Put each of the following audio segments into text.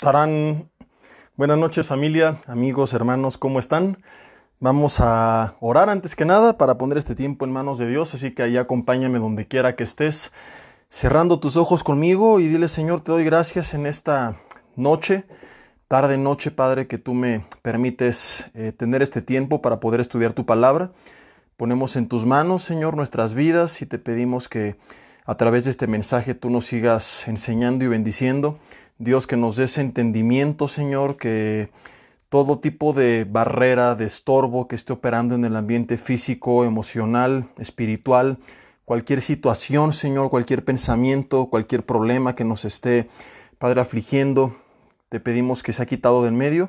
Tarán. Buenas noches familia, amigos, hermanos, ¿cómo están? Vamos a orar antes que nada para poner este tiempo en manos de Dios, así que ahí acompáñame donde quiera que estés, cerrando tus ojos conmigo y dile Señor, te doy gracias en esta noche, tarde noche, Padre, que tú me permites eh, tener este tiempo para poder estudiar tu palabra. Ponemos en tus manos, Señor, nuestras vidas y te pedimos que a través de este mensaje tú nos sigas enseñando y bendiciendo Dios, que nos des entendimiento, Señor, que todo tipo de barrera, de estorbo que esté operando en el ambiente físico, emocional, espiritual, cualquier situación, Señor, cualquier pensamiento, cualquier problema que nos esté, Padre, afligiendo, te pedimos que sea quitado del medio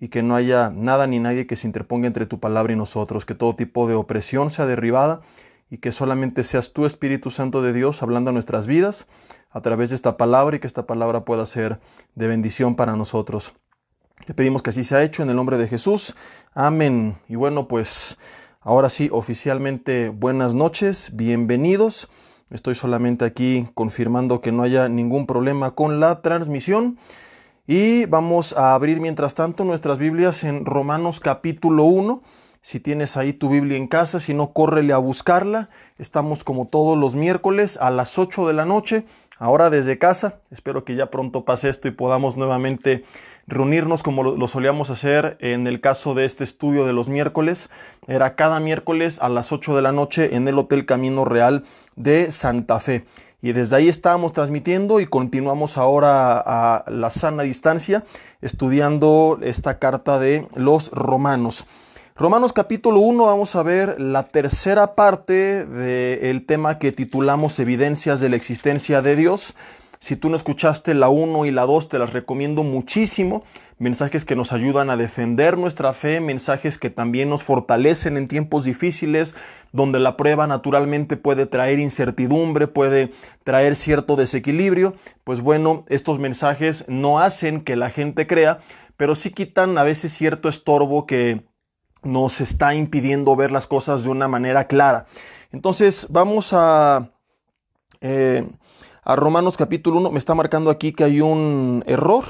y que no haya nada ni nadie que se interponga entre tu palabra y nosotros, que todo tipo de opresión sea derribada y que solamente seas tú, Espíritu Santo de Dios, hablando a nuestras vidas, a través de esta palabra y que esta palabra pueda ser de bendición para nosotros. Te pedimos que así sea hecho en el nombre de Jesús. Amén. Y bueno, pues ahora sí, oficialmente buenas noches, bienvenidos. Estoy solamente aquí confirmando que no haya ningún problema con la transmisión. Y vamos a abrir mientras tanto nuestras Biblias en Romanos capítulo 1. Si tienes ahí tu Biblia en casa, si no, córrele a buscarla. Estamos como todos los miércoles a las 8 de la noche ahora desde casa. Espero que ya pronto pase esto y podamos nuevamente reunirnos como lo, solíamos hacer en el caso de este estudio de los miércoles. Era cada miércoles a las 8 de la noche en el Hotel Camino Real de Santa Fe. Y desde ahí estábamos transmitiendo y continuamos ahora a la sana distancia estudiando esta carta de los romanos. Romanos capítulo 1 vamos a ver la tercera parte del tema que titulamos Evidencias de la existencia de Dios. Si tú no escuchaste la 1 y la 2 te las recomiendo muchísimo. Mensajes que nos ayudan a defender nuestra fe, mensajes que también nos fortalecen en tiempos difíciles, donde la prueba naturalmente puede traer incertidumbre, puede traer cierto desequilibrio. Pues bueno, estos mensajes no hacen que la gente crea, pero sí quitan a veces cierto estorbo que nos está impidiendo ver las cosas de una manera clara. Entonces vamos a, eh, a Romanos capítulo 1. Me está marcando aquí que hay un error.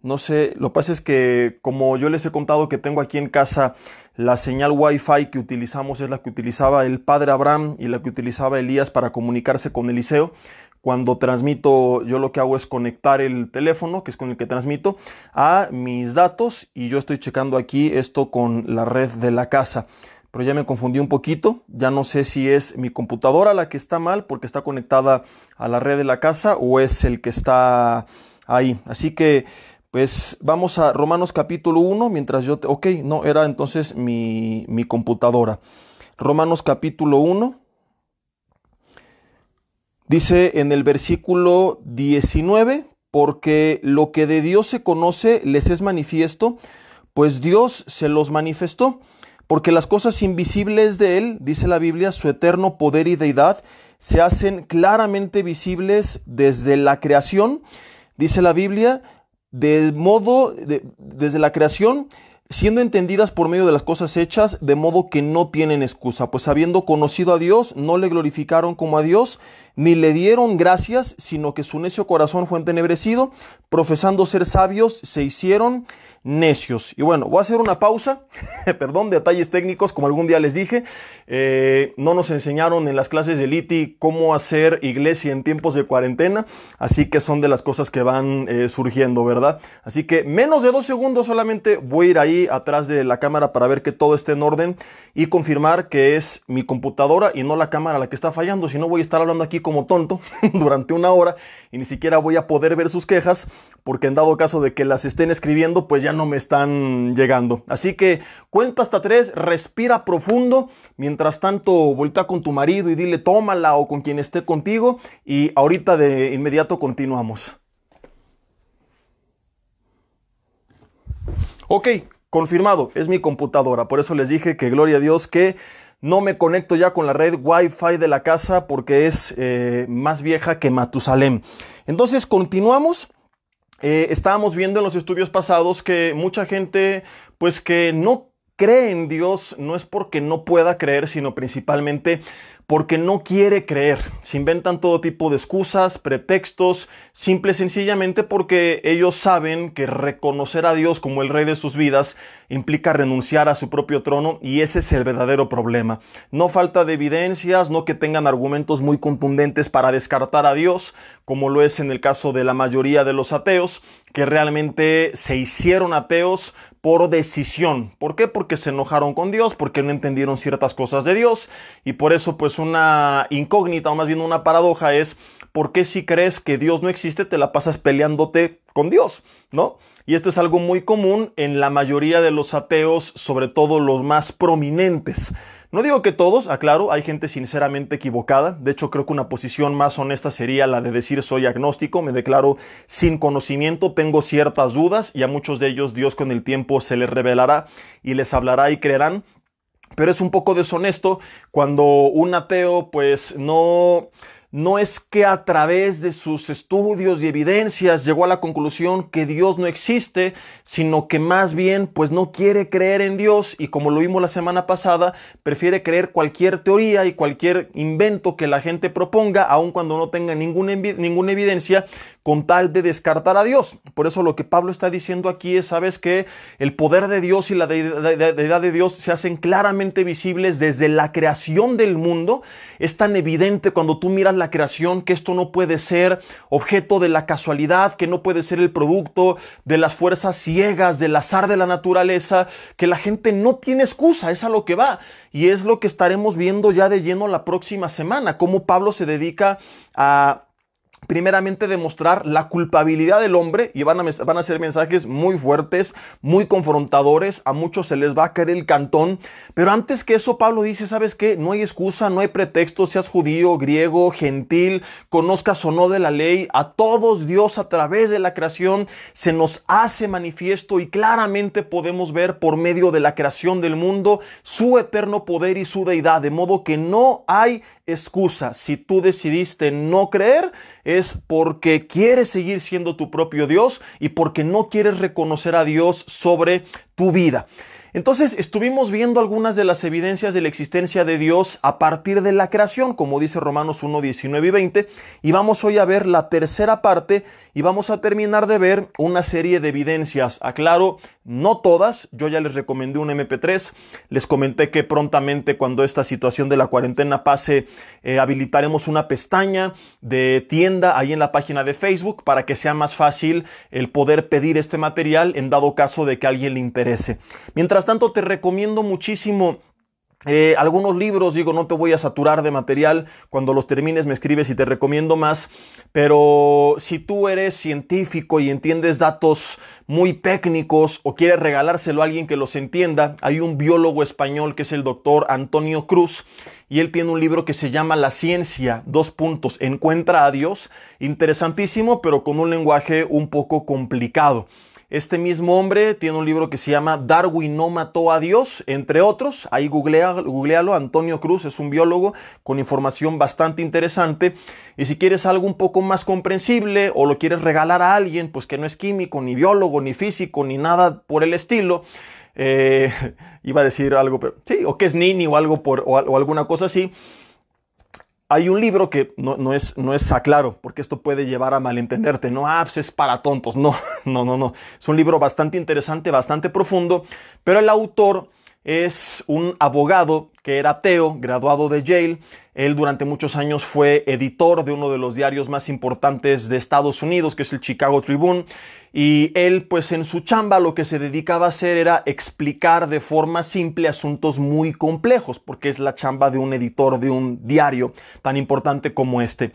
No sé, lo que pasa es que como yo les he contado que tengo aquí en casa la señal Wi-Fi que utilizamos es la que utilizaba el padre Abraham y la que utilizaba Elías para comunicarse con Eliseo cuando transmito, yo lo que hago es conectar el teléfono, que es con el que transmito, a mis datos y yo estoy checando aquí esto con la red de la casa. Pero ya me confundí un poquito, ya no sé si es mi computadora la que está mal porque está conectada a la red de la casa o es el que está ahí. Así que pues vamos a Romanos capítulo 1 mientras yo... Te, ok, no, era entonces mi, mi computadora. Romanos capítulo 1 Dice en el versículo 19, porque lo que de Dios se conoce les es manifiesto, pues Dios se los manifestó, porque las cosas invisibles de Él, dice la Biblia, su eterno poder y deidad, se hacen claramente visibles desde la creación, dice la Biblia, de modo, desde la creación, siendo entendidas por medio de las cosas hechas, de modo que no tienen excusa, pues habiendo conocido a Dios, no le glorificaron como a Dios, ni le dieron gracias, sino que su necio corazón fue entenebrecido, profesando ser sabios, se hicieron necios. Y bueno, voy a hacer una pausa, perdón, detalles técnicos, como algún día les dije, eh, no nos enseñaron en las clases de Liti cómo hacer iglesia en tiempos de cuarentena, así que son de las cosas que van eh, surgiendo, ¿verdad? Así que menos de dos segundos solamente voy a ir ahí atrás de la cámara para ver que todo esté en orden y confirmar que es mi computadora y no la cámara la que está fallando, si no voy a estar hablando aquí como tonto durante una hora y ni siquiera voy a poder ver sus quejas, porque en dado caso de que las estén escribiendo, pues ya no no me están llegando. Así que cuenta hasta tres, respira profundo, mientras tanto vuelta con tu marido y dile tómala o con quien esté contigo y ahorita de inmediato continuamos. Ok, confirmado, es mi computadora, por eso les dije que gloria a Dios que... No me conecto ya con la red Wi-Fi de la casa porque es eh, más vieja que Matusalem. Entonces continuamos eh, estábamos viendo en los estudios pasados que mucha gente, pues que no cree en Dios, no es porque no pueda creer, sino principalmente porque no quiere creer. Se inventan todo tipo de excusas, pretextos, simple y sencillamente porque ellos saben que reconocer a Dios como el rey de sus vidas implica renunciar a su propio trono y ese es el verdadero problema. No falta de evidencias, no que tengan argumentos muy contundentes para descartar a Dios, como lo es en el caso de la mayoría de los ateos, que realmente se hicieron ateos por decisión. ¿Por qué? Porque se enojaron con Dios, porque no entendieron ciertas cosas de Dios. Y por eso, pues, una incógnita, o más bien una paradoja, es por qué si crees que Dios no existe, te la pasas peleándote con Dios, ¿no? Y esto es algo muy común en la mayoría de los ateos, sobre todo los más prominentes. No digo que todos, aclaro, hay gente sinceramente equivocada. De hecho, creo que una posición más honesta sería la de decir soy agnóstico, me declaro sin conocimiento, tengo ciertas dudas y a muchos de ellos Dios con el tiempo se les revelará y les hablará y creerán. Pero es un poco deshonesto cuando un ateo pues no no es que a través de sus estudios y evidencias llegó a la conclusión que Dios no existe, sino que más bien pues no quiere creer en Dios y como lo vimos la semana pasada, prefiere creer cualquier teoría y cualquier invento que la gente proponga, aun cuando no tenga ninguna, ninguna evidencia, con tal de descartar a Dios. Por eso lo que Pablo está diciendo aquí es, sabes que el poder de Dios y la deidad de Dios se hacen claramente visibles desde la creación del mundo. Es tan evidente cuando tú miras la creación que esto no puede ser objeto de la casualidad, que no puede ser el producto de las fuerzas ciegas, del azar de la naturaleza, que la gente no tiene excusa, es a lo que va. Y es lo que estaremos viendo ya de lleno la próxima semana, cómo Pablo se dedica a primeramente demostrar la culpabilidad del hombre y van a, van a ser mensajes muy fuertes, muy confrontadores, a muchos se les va a caer el cantón, pero antes que eso Pablo dice, ¿sabes qué? No hay excusa, no hay pretexto, seas judío, griego, gentil, conozcas o no de la ley, a todos Dios a través de la creación se nos hace manifiesto y claramente podemos ver por medio de la creación del mundo su eterno poder y su deidad, de modo que no hay excusa. Si tú decidiste no creer, es porque quieres seguir siendo tu propio Dios y porque no quieres reconocer a Dios sobre tu vida. Entonces estuvimos viendo algunas de las evidencias de la existencia de Dios a partir de la creación, como dice Romanos 1, 19 y 20, y vamos hoy a ver la tercera parte y vamos a terminar de ver una serie de evidencias. Aclaro, no todas, yo ya les recomendé un MP3, les comenté que prontamente cuando esta situación de la cuarentena pase, eh, habilitaremos una pestaña de tienda ahí en la página de Facebook para que sea más fácil el poder pedir este material en dado caso de que a alguien le interese. Mientras tanto, te recomiendo muchísimo eh, algunos libros, digo, no te voy a saturar de material, cuando los termines me escribes y te recomiendo más, pero si tú eres científico y entiendes datos muy técnicos o quieres regalárselo a alguien que los entienda, hay un biólogo español que es el doctor Antonio Cruz y él tiene un libro que se llama La ciencia, dos puntos, encuentra a Dios, interesantísimo, pero con un lenguaje un poco complicado. Este mismo hombre tiene un libro que se llama Darwin no mató a Dios, entre otros. Ahí googlealo. Antonio Cruz es un biólogo con información bastante interesante. Y si quieres algo un poco más comprensible o lo quieres regalar a alguien, pues que no es químico, ni biólogo, ni físico, ni nada por el estilo. Eh, iba a decir algo, pero sí, o que es nini o algo por, o alguna cosa así hay un libro que no, es, no es aclaro, porque esto puede llevar a malentenderte. No, ah, pues es para tontos. No, no, no, no. Es un libro bastante interesante, bastante profundo, pero el autor es un abogado que era ateo, graduado de Yale. Él durante muchos años fue editor de uno de los diarios más importantes de Estados Unidos, que es el Chicago Tribune. Y él, pues en su chamba, lo que se dedicaba a hacer era explicar de forma simple asuntos muy complejos, porque es la chamba de un editor de un diario tan importante como este.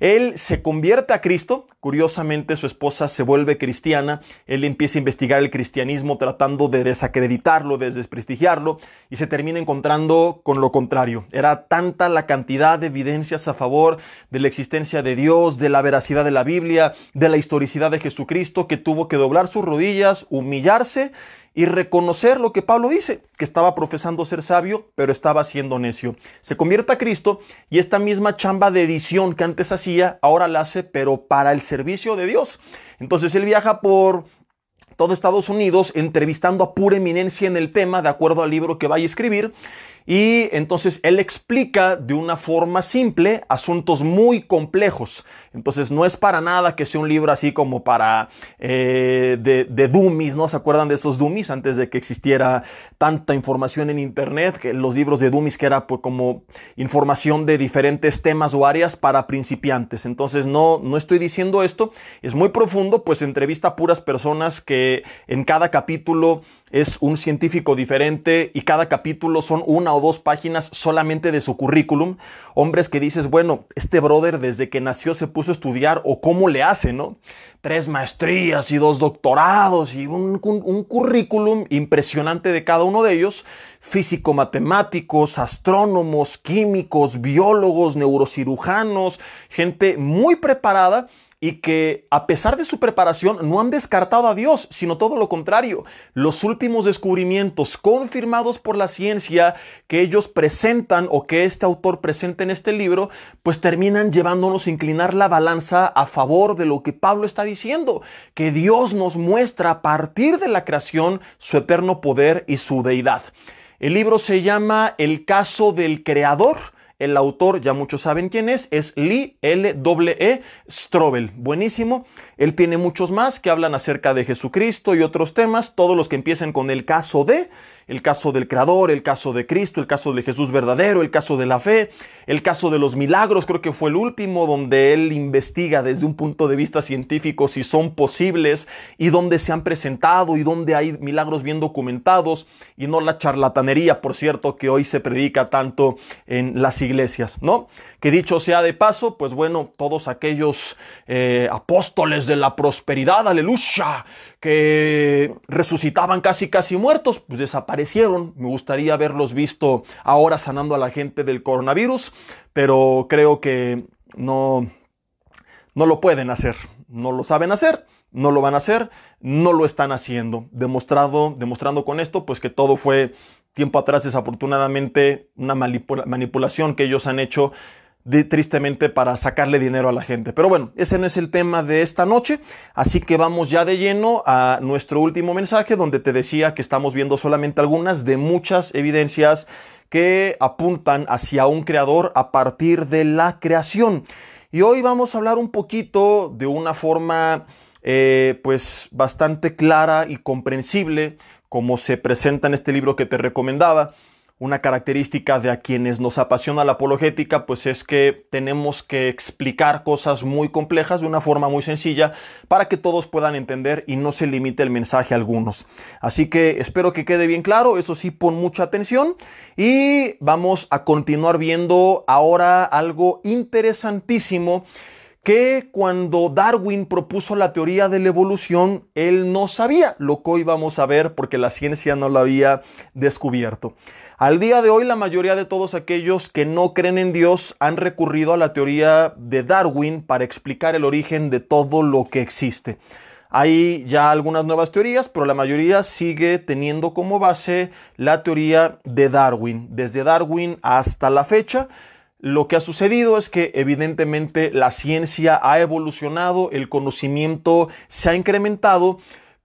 Él se convierte a Cristo, curiosamente su esposa se vuelve cristiana, él empieza a investigar el cristianismo tratando de desacreditarlo, de desprestigiarlo y se termina encontrando con lo contrario. Era tanta la cantidad de evidencias a favor de la existencia de Dios, de la veracidad de la Biblia, de la historicidad de Jesucristo que tuvo que doblar sus rodillas, humillarse y reconocer lo que Pablo dice, que estaba profesando ser sabio, pero estaba siendo necio. Se convierte a Cristo y esta misma chamba de edición que antes hacía, ahora la hace, pero para el servicio de Dios. Entonces él viaja por todo Estados Unidos entrevistando a pura eminencia en el tema, de acuerdo al libro que vaya a escribir, y entonces él explica de una forma simple asuntos muy complejos. Entonces no es para nada que sea un libro así como para eh, de, dummies, ¿no? ¿Se acuerdan de esos dummies antes de que existiera tanta información en Internet? Que los libros de dummies que era pues, como información de diferentes temas o áreas para principiantes. Entonces no, no estoy diciendo esto. Es muy profundo, pues entrevista a puras personas que en cada capítulo es un científico diferente y cada capítulo son una o dos páginas solamente de su currículum. Hombres que dices, bueno, este brother desde que nació se puso a estudiar o cómo le hace, ¿no? Tres maestrías y dos doctorados y un, currículum impresionante de cada uno de ellos. Físico, matemáticos, astrónomos, químicos, biólogos, neurocirujanos, gente muy preparada y que a pesar de su preparación no han descartado a Dios, sino todo lo contrario. Los últimos descubrimientos confirmados por la ciencia que ellos presentan o que este autor presenta en este libro, pues terminan llevándonos a inclinar la balanza a favor de lo que Pablo está diciendo, que Dios nos muestra a partir de la creación su eterno poder y su deidad. El libro se llama El caso del creador el autor, ya muchos saben quién es, es Lee L. W. E, Strobel. Buenísimo. Él tiene muchos más que hablan acerca de Jesucristo y otros temas, todos los que empiecen con el caso de el caso del Creador, el caso de Cristo, el caso de Jesús verdadero, el caso de la fe, el caso de los milagros, creo que fue el último donde él investiga desde un punto de vista científico si son posibles y dónde se han presentado y dónde hay milagros bien documentados y no la charlatanería, por cierto, que hoy se predica tanto en las iglesias, ¿no? que dicho sea de paso, pues bueno, todos aquellos eh, apóstoles de la prosperidad, aleluya, que resucitaban casi casi muertos, pues desaparecieron. Me gustaría haberlos visto ahora sanando a la gente del coronavirus, pero creo que no, no lo pueden hacer, no lo saben hacer no lo van a hacer, no lo están haciendo. Demostrado, demostrando con esto, pues que todo fue tiempo atrás, desafortunadamente, una manipulación que ellos han hecho de, tristemente para sacarle dinero a la gente. Pero bueno, ese no es el tema de esta noche, así que vamos ya de lleno a nuestro último mensaje donde te decía que estamos viendo solamente algunas de muchas evidencias que apuntan hacia un creador a partir de la creación. Y hoy vamos a hablar un poquito de una forma eh, pues bastante clara y comprensible como se presenta en este libro que te recomendaba una característica de a quienes nos apasiona la apologética, pues es que tenemos que explicar cosas muy complejas de una forma muy sencilla para que todos puedan entender y no se limite el mensaje a algunos. Así que espero que quede bien claro, eso sí, pon mucha atención y vamos a continuar viendo ahora algo interesantísimo que cuando Darwin propuso la teoría de la evolución, él no sabía lo que hoy vamos a ver porque la ciencia no lo había descubierto. Al día de hoy la mayoría de todos aquellos que no creen en Dios han recurrido a la teoría de Darwin para explicar el origen de todo lo que existe. Hay ya algunas nuevas teorías, pero la mayoría sigue teniendo como base la teoría de Darwin. Desde Darwin hasta la fecha, lo que ha sucedido es que evidentemente la ciencia ha evolucionado, el conocimiento se ha incrementado,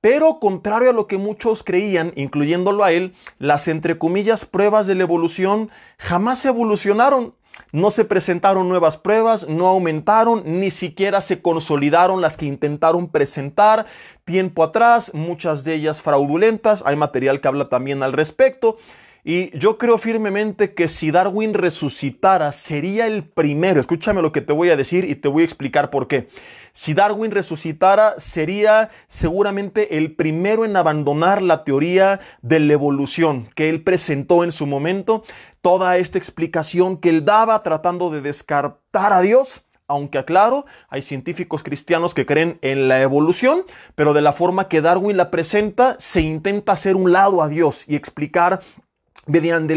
pero contrario a lo que muchos creían, incluyéndolo a él, las entre comillas pruebas de la evolución jamás se evolucionaron. No se presentaron nuevas pruebas, no aumentaron, ni siquiera se consolidaron las que intentaron presentar tiempo atrás, muchas de ellas fraudulentas, hay material que habla también al respecto. Y yo creo firmemente que si Darwin resucitara, sería el primero. Escúchame lo que te voy a decir y te voy a explicar por qué. Si Darwin resucitara, sería seguramente el primero en abandonar la teoría de la evolución que él presentó en su momento, toda esta explicación que él daba tratando de descartar a Dios aunque aclaro, hay científicos cristianos que creen en la evolución, pero de la forma que Darwin la presenta, se intenta hacer un lado a Dios y explicar Mediante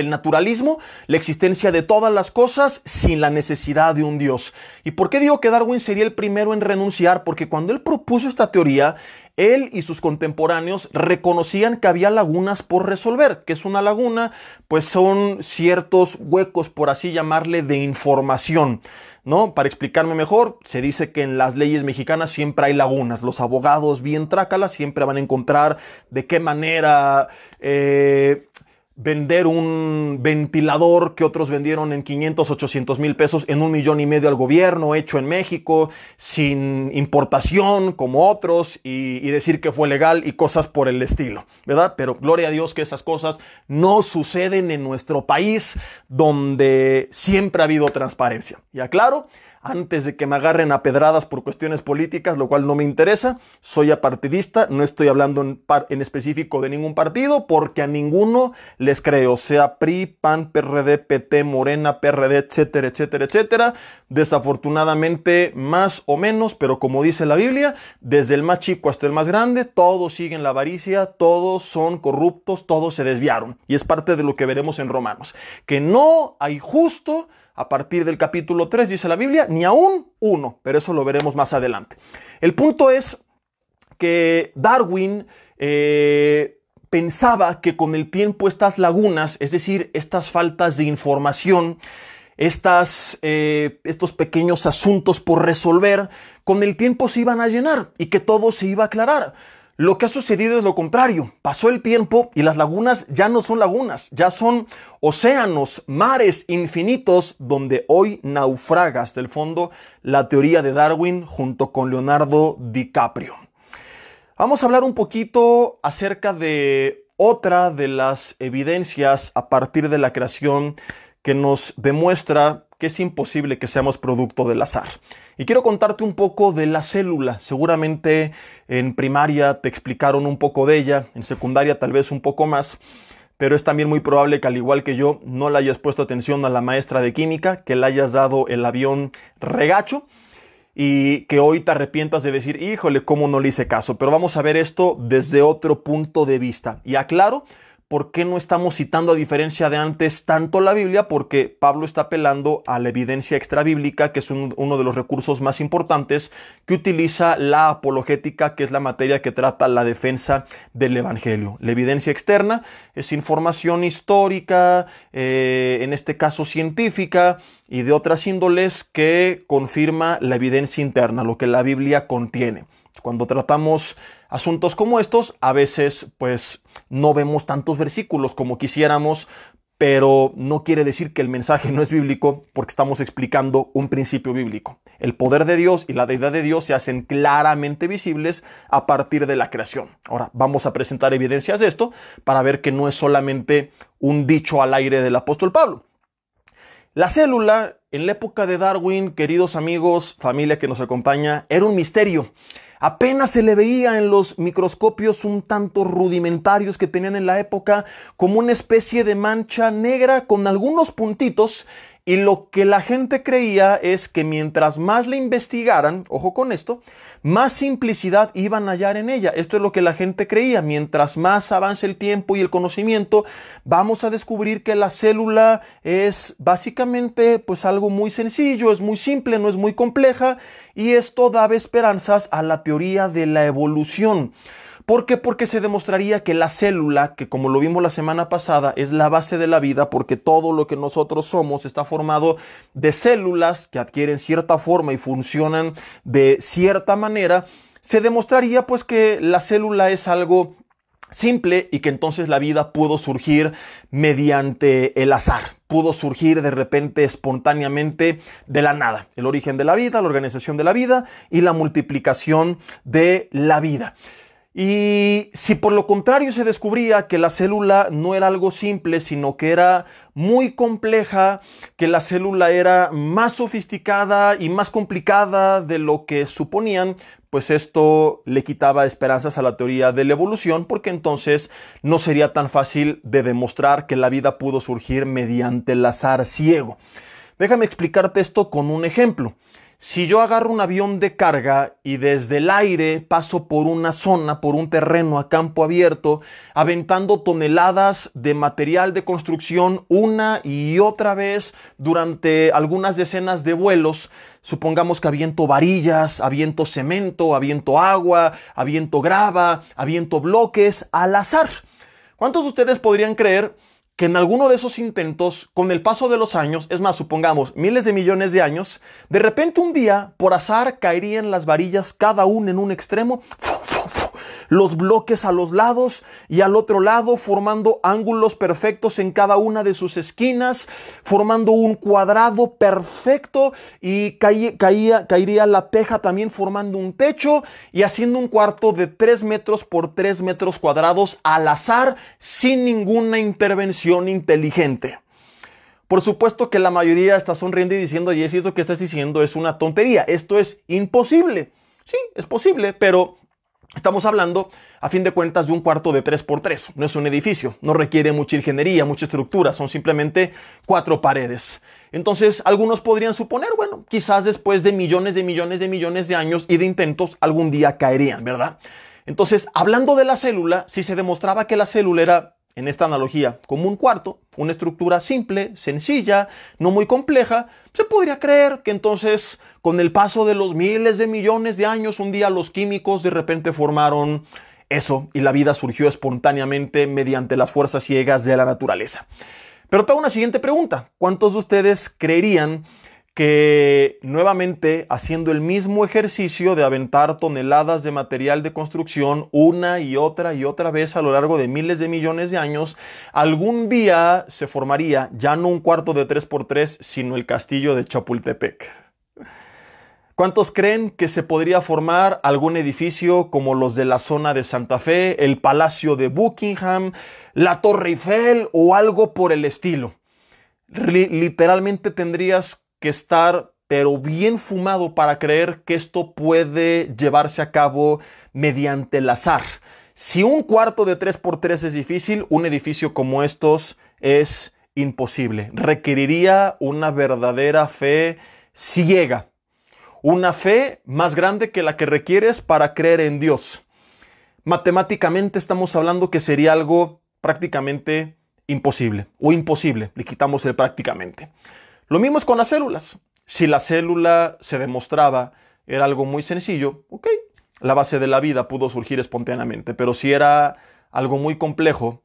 el, naturalismo, la existencia de todas las cosas sin la necesidad de un Dios. ¿Y por qué digo que Darwin sería el primero en renunciar? Porque cuando él propuso esta teoría, él y sus contemporáneos reconocían que había lagunas por resolver, que es una laguna, pues son ciertos huecos, por así llamarle, de información. ¿No? Para explicarme mejor, se dice que en las leyes mexicanas siempre hay lagunas. Los abogados bien trácalas siempre van a encontrar de qué manera eh, vender un ventilador que otros vendieron en 500, 800 mil pesos en un millón y medio al gobierno, hecho en México, sin importación como otros, y, decir que fue legal y cosas por el estilo, ¿verdad? Pero gloria a Dios que esas cosas no suceden en nuestro país donde siempre ha habido transparencia. Y aclaro, antes de que me agarren a pedradas por cuestiones políticas, lo cual no me interesa. Soy apartidista, no estoy hablando en, específico de ningún partido porque a ninguno les creo, sea PRI, PAN, PRD, PT, Morena, PRD, etcétera, etcétera, etcétera. Desafortunadamente, más o menos, pero como dice la Biblia, desde el más chico hasta el más grande, todos siguen la avaricia, todos son corruptos, todos se desviaron. Y es parte de lo que veremos en Romanos, que no hay justo, a partir del capítulo 3, dice la Biblia, ni aún uno, pero eso lo veremos más adelante. El punto es que Darwin eh, pensaba que con el tiempo estas lagunas, es decir, estas faltas de información, estas, eh, estos pequeños asuntos por resolver, con el tiempo se iban a llenar y que todo se iba a aclarar. Lo que ha sucedido es lo contrario. Pasó el tiempo y las lagunas ya no son lagunas, ya son océanos, mares infinitos donde hoy naufraga hasta el fondo la teoría de Darwin junto con Leonardo DiCaprio. Vamos a hablar un poquito acerca de otra de las evidencias a partir de la creación que nos demuestra que es imposible que seamos producto del azar. Y quiero contarte un poco de la célula. Seguramente en primaria te explicaron un poco de ella, en secundaria tal vez un poco más, pero es también muy probable que al igual que yo no le hayas puesto atención a la maestra de química, que le hayas dado el avión regacho y que hoy te arrepientas de decir, híjole, ¿cómo no le hice caso? Pero vamos a ver esto desde otro punto de vista. Y aclaro, ¿por qué no estamos citando a diferencia de antes tanto la Biblia? Porque Pablo está apelando a la evidencia extrabíblica, que es uno de los recursos más importantes que utiliza la apologética, que es la materia que trata la defensa del Evangelio. La evidencia externa es información histórica, eh, en este caso científica, y de otras índoles que confirma la evidencia interna, lo que la Biblia contiene. Cuando tratamos asuntos como estos, a veces pues no vemos tantos versículos como quisiéramos, pero no quiere decir que el mensaje no es bíblico porque estamos explicando un principio bíblico. El poder de Dios y la deidad de Dios se hacen claramente visibles a partir de la creación. Ahora, vamos a presentar evidencias de esto para ver que no es solamente un dicho al aire del apóstol Pablo. La célula, en la época de Darwin, queridos amigos, familia que nos acompaña, era un misterio. Apenas se le veía en los microscopios un tanto rudimentarios que tenían en la época como una especie de mancha negra con algunos puntitos y lo que la gente creía es que mientras más le investigaran, ojo con esto, más simplicidad iban a hallar en ella. Esto es lo que la gente creía. Mientras más avance el tiempo y el conocimiento, vamos a descubrir que la célula es básicamente pues algo muy sencillo, es muy simple, no es muy compleja y esto daba esperanzas a la teoría de la evolución. ¿Por qué? Porque se demostraría que la célula, que como lo vimos la semana pasada, es la base de la vida, porque todo lo que nosotros somos está formado de células que adquieren cierta forma y funcionan de cierta manera, se demostraría pues que la célula es algo simple y que entonces la vida pudo surgir mediante el azar, pudo surgir de repente espontáneamente de la nada. El origen de la vida, la organización de la vida y la multiplicación de la vida. Y si por lo contrario se descubría que la célula no era algo simple, sino que era muy compleja, que la célula era más sofisticada y más complicada de lo que suponían, pues esto le quitaba esperanzas a la teoría de la evolución, porque entonces no sería tan fácil de demostrar que la vida pudo surgir mediante el azar ciego. Déjame explicarte esto con un ejemplo. Si yo agarro un avión de carga y desde el aire paso por una zona, por un terreno a campo abierto, aventando toneladas de material de construcción una y otra vez durante algunas decenas de vuelos, supongamos que aviento varillas, aviento cemento, aviento agua, aviento grava, aviento bloques al azar. ¿Cuántos de ustedes podrían creer que en alguno de esos intentos, con el paso de los años, es más, supongamos miles de millones de años, de repente un día, por azar, caerían las varillas cada uno en un extremo, los bloques a los lados y al otro lado, formando ángulos perfectos en cada una de sus esquinas, formando un cuadrado perfecto y caería la teja también formando un techo y haciendo un cuarto de 3 metros por 3 metros cuadrados al azar, sin ninguna intervención inteligente. Por supuesto que la mayoría está sonriendo y diciendo, y esto que estás diciendo es una tontería, esto es imposible. Sí, es posible, pero estamos hablando, a fin de cuentas, de un cuarto de 3x3. No es un edificio, no requiere mucha ingeniería, mucha estructura, son simplemente cuatro paredes. Entonces, algunos podrían suponer, bueno, quizás después de millones de millones de millones de años y de intentos, algún día caerían, ¿verdad? Entonces, hablando de la célula, si se demostraba que la célula era en esta analogía como un cuarto, una estructura simple, sencilla, no muy compleja, se podría creer que entonces con el paso de los miles de millones de años un día los químicos de repente formaron eso y la vida surgió espontáneamente mediante las fuerzas ciegas de la naturaleza. Pero tengo una siguiente pregunta. ¿Cuántos de ustedes creerían que nuevamente haciendo el mismo ejercicio de aventar toneladas de material de construcción una y otra y otra vez a lo largo de miles de millones de años, algún día se formaría ya no un cuarto de 3x3, sino el castillo de Chapultepec. ¿Cuántos creen que se podría formar algún edificio como los de la zona de Santa Fe, el Palacio de Buckingham, la Torre Eiffel o algo por el estilo? literalmente tendrías que estar pero bien fumado para creer que esto puede llevarse a cabo mediante el azar. Si un cuarto de 3x3 es difícil, un edificio como estos es imposible. Requeriría una verdadera fe ciega. Una fe más grande que la que requieres para creer en Dios. Matemáticamente estamos hablando que sería algo prácticamente imposible o imposible. Le quitamos el prácticamente. Lo mismo es con las células. Si la célula se demostraba era algo muy sencillo, ok, la base de la vida pudo surgir espontáneamente, pero si era algo muy complejo,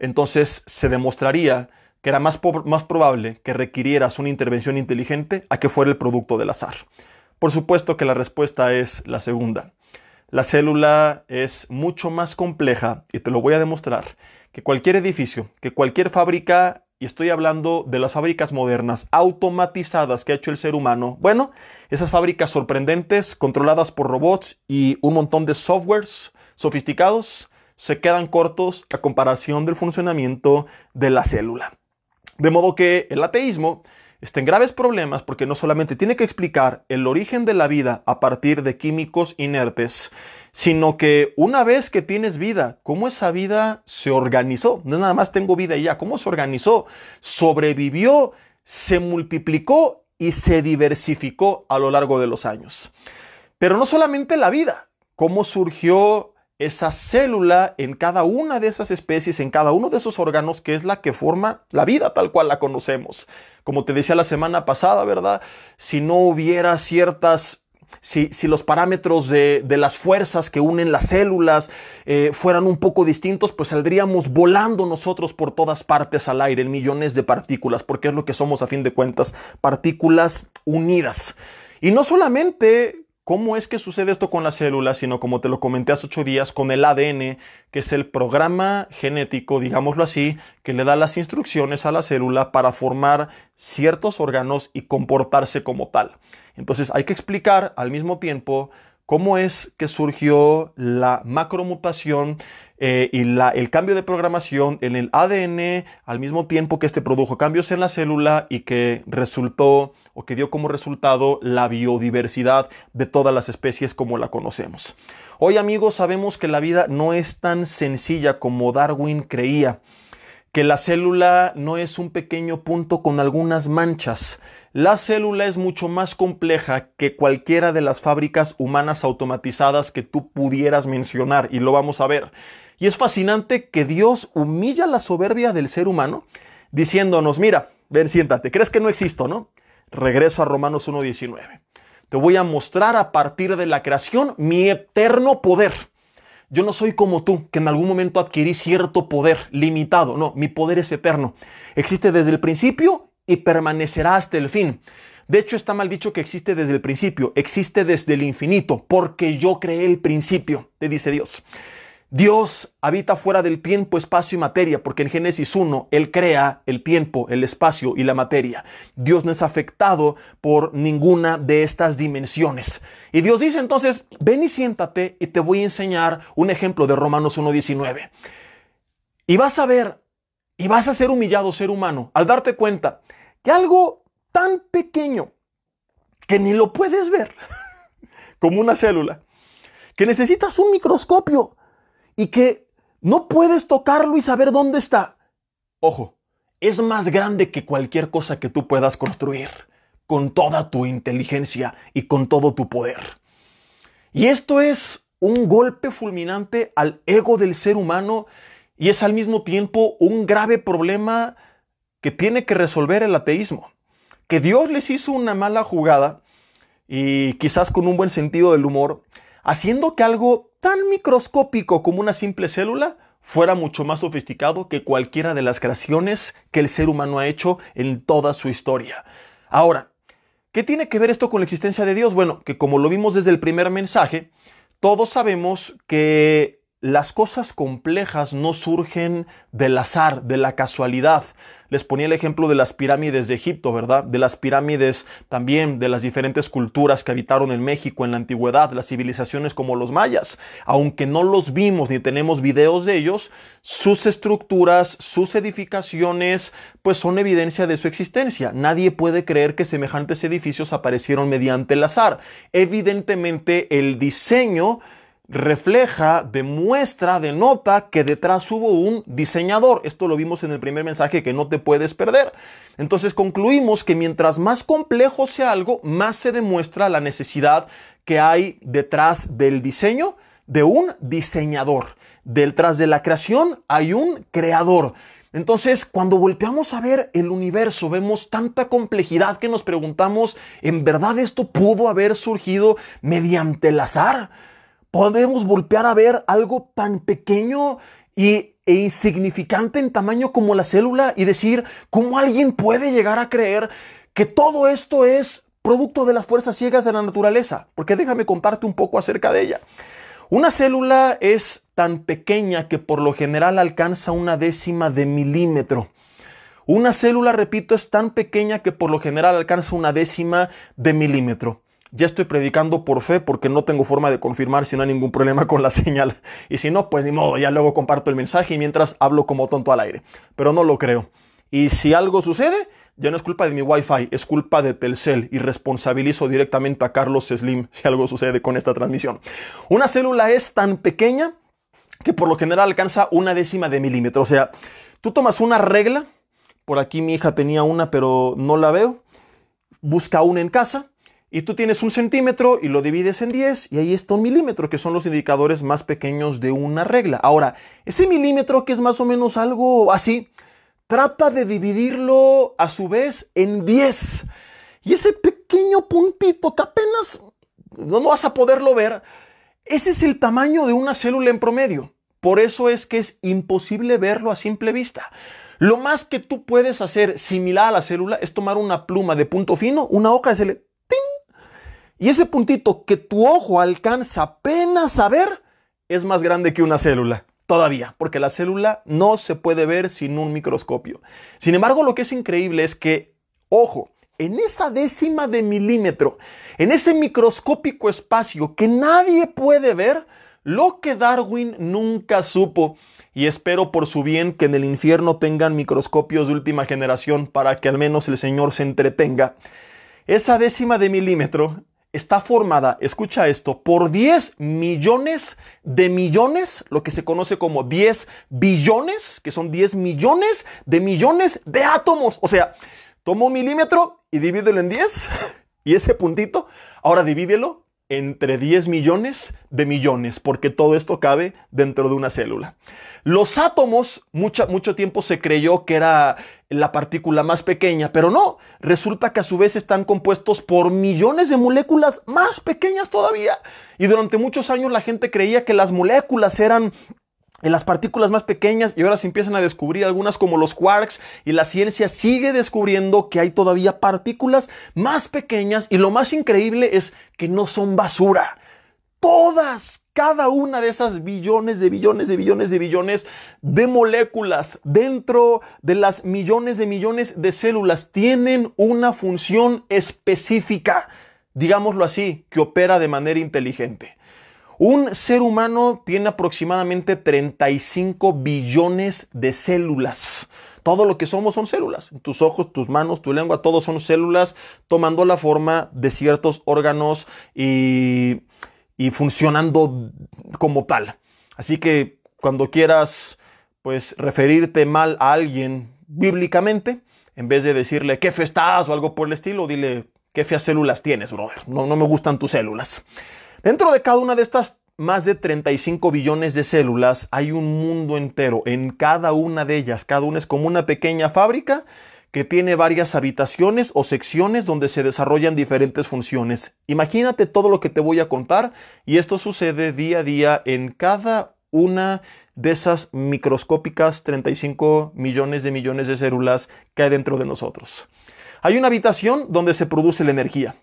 entonces se demostraría que era más, más probable que requirieras una intervención inteligente a que fuera el producto del azar. Por supuesto que la respuesta es la segunda. La célula es mucho más compleja, y te lo voy a demostrar, que cualquier edificio, que cualquier fábrica y estoy hablando de las fábricas modernas automatizadas que ha hecho el ser humano, bueno, esas fábricas sorprendentes, controladas por robots y un montón de softwares sofisticados, se quedan cortos a comparación del funcionamiento de la célula. De modo que el ateísmo está en graves problemas porque no solamente tiene que explicar el origen de la vida a partir de químicos inertes, sino que una vez que tienes vida, ¿cómo esa vida se organizó? No nada más tengo vida y ya, ¿cómo se organizó? Sobrevivió, se multiplicó y se diversificó a lo largo de los años. Pero no solamente la vida, cómo surgió esa célula en cada una de esas especies, en cada uno de esos órganos, que es la que forma la vida tal cual la conocemos. Como te decía la semana pasada, ¿verdad? Si no hubiera ciertas si, los parámetros de, las fuerzas que unen las células eh, fueran un poco distintos, pues saldríamos volando nosotros por todas partes al aire en millones de partículas, porque es lo que somos a fin de cuentas, partículas unidas. Y no solamente ¿Cómo es que sucede esto con las células? Sino como te lo comenté hace ocho días, con el ADN, que es el programa genético, digámoslo así, que le da las instrucciones a la célula para formar ciertos órganos y comportarse como tal. Entonces hay que explicar al mismo tiempo cómo es que surgió la macromutación eh, y el cambio de programación en el ADN al mismo tiempo que este produjo cambios en la célula y que resultó o que dio como resultado la biodiversidad de todas las especies como la conocemos. Hoy amigos sabemos que la vida no es tan sencilla como Darwin creía, que la célula no es un pequeño punto con algunas manchas, la célula es mucho más compleja que cualquiera de las fábricas humanas automatizadas que tú pudieras mencionar y lo vamos a ver. Y es fascinante que Dios humilla la soberbia del ser humano diciéndonos, mira, ven, siéntate, ¿crees que no existo, no? Regreso a Romanos 1.19. Te voy a mostrar a partir de la creación mi eterno poder. Yo no soy como tú, que en algún momento adquirí cierto poder limitado. No, mi poder es eterno. Existe desde el principio y permanecerá hasta el fin. De hecho, está mal dicho que existe desde el principio, existe desde el infinito, porque yo creé el principio, te dice Dios. Dios habita fuera del tiempo, espacio y materia, porque en Génesis 1 Él crea el tiempo, el espacio y la materia. Dios no es afectado por ninguna de estas dimensiones. Y Dios dice entonces, ven y siéntate y te voy a enseñar un ejemplo de Romanos 1.19. Y vas a ver, y vas a ser humillado ser humano, al darte cuenta que algo tan pequeño que ni lo puedes ver, como una célula, que necesitas un microscopio y que no puedes tocarlo y saber dónde está. Ojo, es más grande que cualquier cosa que tú puedas construir con toda tu inteligencia y con todo tu poder. Y esto es un golpe fulminante al ego del ser humano y es al mismo tiempo un grave problema que tiene que resolver el ateísmo. Que Dios les hizo una mala jugada y quizás con un buen sentido del humor, haciendo que algo tan microscópico como una simple célula fuera mucho más sofisticado que cualquiera de las creaciones que el ser humano ha hecho en toda su historia. Ahora, ¿qué tiene que ver esto con la existencia de Dios? Bueno, que como lo vimos desde el primer mensaje, todos sabemos que las cosas complejas no surgen del azar, de la casualidad. Les ponía el ejemplo de las pirámides de Egipto, ¿verdad? De las pirámides también de las diferentes culturas que habitaron en México en la antigüedad, las civilizaciones como los mayas. Aunque no los vimos ni tenemos videos de ellos, sus estructuras, sus edificaciones, pues son evidencia de su existencia. Nadie puede creer que semejantes edificios aparecieron mediante el azar. Evidentemente el diseño refleja, demuestra, denota que detrás hubo un diseñador. Esto lo vimos en el primer mensaje que no te puedes perder. Entonces concluimos que mientras más complejo sea algo, más se demuestra la necesidad que hay detrás del diseño de un diseñador. Detrás de la creación hay un creador. Entonces, cuando volteamos a ver el universo, vemos tanta complejidad que nos preguntamos, ¿en verdad esto pudo haber surgido mediante el azar? podemos golpear a ver algo tan pequeño y, e insignificante en tamaño como la célula y decir cómo alguien puede llegar a creer que todo esto es producto de las fuerzas ciegas de la naturaleza. Porque déjame contarte un poco acerca de ella. Una célula es tan pequeña que por lo general alcanza una décima de milímetro. Una célula, repito, es tan pequeña que por lo general alcanza una décima de milímetro ya estoy predicando por fe porque no tengo forma de confirmar si no hay ningún problema con la señal. Y si no, pues ni modo, ya luego comparto el mensaje y mientras hablo como tonto al aire. Pero no lo creo. Y si algo sucede, ya no es culpa de mi Wi-Fi, es culpa de Telcel y responsabilizo directamente a Carlos Slim si algo sucede con esta transmisión. Una célula es tan pequeña que por lo general alcanza una décima de milímetro. O sea, tú tomas una regla, por aquí mi hija tenía una pero no la veo, busca una en casa, y tú tienes un centímetro y lo divides en 10 y ahí está un milímetro, que son los indicadores más pequeños de una regla. Ahora, ese milímetro que es más o menos algo así, trata de dividirlo a su vez en 10. Y ese pequeño puntito que apenas no vas a poderlo ver, ese es el tamaño de una célula en promedio. Por eso es que es imposible verlo a simple vista. Lo más que tú puedes hacer similar a la célula es tomar una pluma de punto fino, una hoja de y ese puntito que tu ojo alcanza apenas a ver es más grande que una célula. Todavía, porque la célula no se puede ver sin un microscopio. Sin embargo, lo que es increíble es que, ojo, en esa décima de milímetro, en ese microscópico espacio que nadie puede ver, lo que Darwin nunca supo, y espero por su bien que en el infierno tengan microscopios de última generación para que al menos el Señor se entretenga, esa décima de milímetro está formada, escucha esto, por 10 millones de millones, lo que se conoce como 10 billones, que son 10 millones de millones de átomos. O sea, toma un milímetro y divídelo en 10 y ese puntito, ahora divídelo entre 10 millones de millones, porque todo esto cabe dentro de una célula. Los átomos, mucho tiempo se creyó que era la partícula más pequeña, pero no, resulta que a su vez están compuestos por millones de moléculas más pequeñas todavía. Y durante muchos años la gente creía que las moléculas eran las partículas más pequeñas y ahora se empiezan a descubrir algunas como los quarks y la ciencia sigue descubriendo que hay todavía partículas más pequeñas y lo más increíble es que no son basura todas, cada una de esas billones de billones de billones de billones de moléculas dentro de las millones de millones de células tienen una función específica, digámoslo así, que opera de manera inteligente. Un ser humano tiene aproximadamente 35 billones de células. Todo lo que somos son células. Tus ojos, tus manos, tu lengua, todos son células tomando la forma de ciertos órganos y y funcionando como tal. Así que cuando quieras pues referirte mal a alguien bíblicamente, en vez de decirle qué fe estás o algo por el estilo, dile qué feas células tienes, brother. No, no me gustan tus células. Dentro de cada una de estas más de 35 billones de células hay un mundo entero. En cada una de ellas, cada una es como una pequeña fábrica que tiene varias habitaciones o secciones donde se desarrollan diferentes funciones. Imagínate todo lo que te voy a contar y esto sucede día a día en cada una de esas microscópicas 35 millones de millones de células que hay dentro de nosotros. Hay una habitación donde se produce la energía.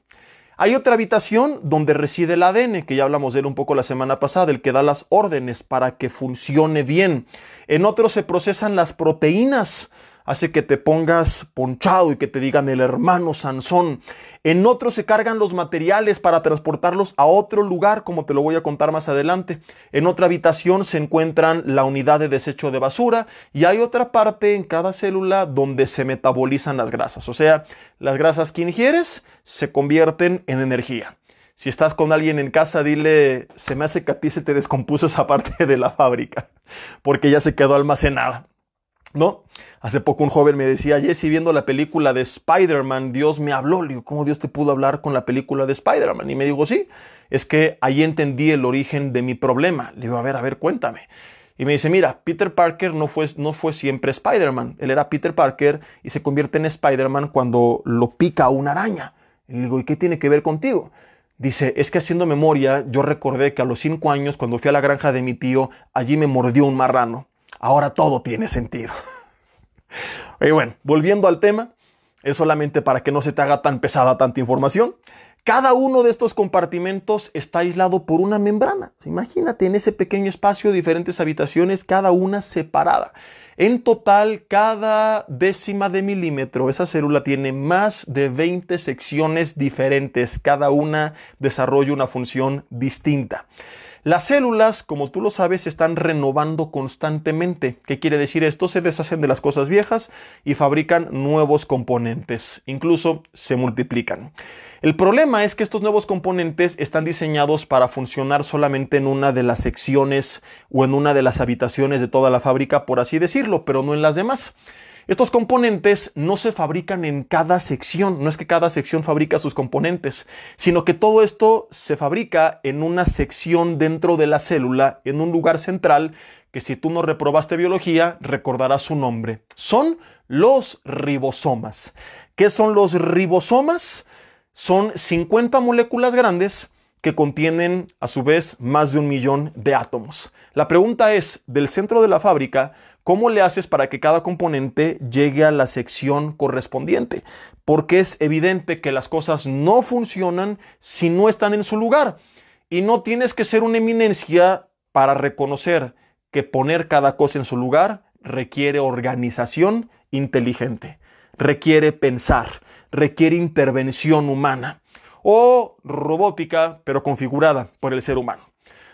Hay otra habitación donde reside el ADN, que ya hablamos de él un poco la semana pasada, el que da las órdenes para que funcione bien. En otro se procesan las proteínas hace que te pongas ponchado y que te digan el hermano Sansón. En otro se cargan los materiales para transportarlos a otro lugar, como te lo voy a contar más adelante. En otra habitación se encuentran la unidad de desecho de basura y hay otra parte en cada célula donde se metabolizan las grasas. O sea, las grasas que ingieres se convierten en energía. Si estás con alguien en casa, dile, se me hace que a ti se te descompuso esa parte de la fábrica, porque ya se quedó almacenada. ¿No? Hace poco un joven me decía, Jesse, viendo la película de Spider-Man, Dios me habló. Le digo, ¿cómo Dios te pudo hablar con la película de Spider-Man? Y me digo, sí, es que ahí entendí el origen de mi problema. Le digo, a ver, a ver, cuéntame. Y me dice, mira, Peter Parker no fue, no fue siempre Spider-Man. Él era Peter Parker y se convierte en Spider-Man cuando lo pica una araña. Y le digo, ¿y qué tiene que ver contigo? Dice, es que haciendo memoria, yo recordé que a los cinco años, cuando fui a la granja de mi tío, allí me mordió un marrano ahora todo tiene sentido. Y bueno, volviendo al tema, es solamente para que no se te haga tan pesada tanta información. Cada uno de estos compartimentos está aislado por una membrana. Imagínate en ese pequeño espacio diferentes habitaciones, cada una separada. En total, cada décima de milímetro, esa célula tiene más de 20 secciones diferentes. Cada una desarrolla una función distinta. Las células, como tú lo sabes, se están renovando constantemente. ¿Qué quiere decir esto? Se deshacen de las cosas viejas y fabrican nuevos componentes. Incluso se multiplican. El problema es que estos nuevos componentes están diseñados para funcionar solamente en una de las secciones o en una de las habitaciones de toda la fábrica, por así decirlo, pero no en las demás. Estos componentes no se fabrican en cada sección, no es que cada sección fabrica sus componentes, sino que todo esto se fabrica en una sección dentro de la célula, en un lugar central, que si tú no reprobaste biología, recordarás su nombre. Son los ribosomas. ¿Qué son los ribosomas? Son 50 moléculas grandes que contienen a su vez más de un millón de átomos. La pregunta es, del centro de la fábrica, ¿Cómo le haces para que cada componente llegue a la sección correspondiente? Porque es evidente que las cosas no funcionan si no están en su lugar. Y no tienes que ser una eminencia para reconocer que poner cada cosa en su lugar requiere organización inteligente, requiere pensar, requiere intervención humana o robótica, pero configurada por el ser humano.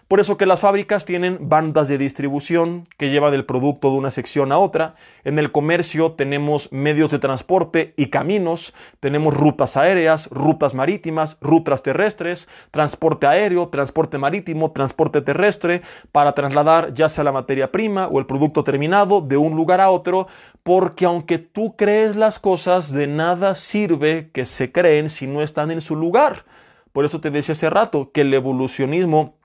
Por eso que las fábricas tienen bandas de distribución que llevan el producto de una sección a otra. En el comercio tenemos medios de transporte y caminos, tenemos rutas aéreas, rutas marítimas, rutas terrestres, transporte aéreo, transporte marítimo, transporte terrestre para trasladar ya sea la materia prima o el producto terminado de un lugar a otro, porque aunque tú crees las cosas, de nada sirve que se creen si no están en su lugar. Por eso te decía hace rato que el evolucionismo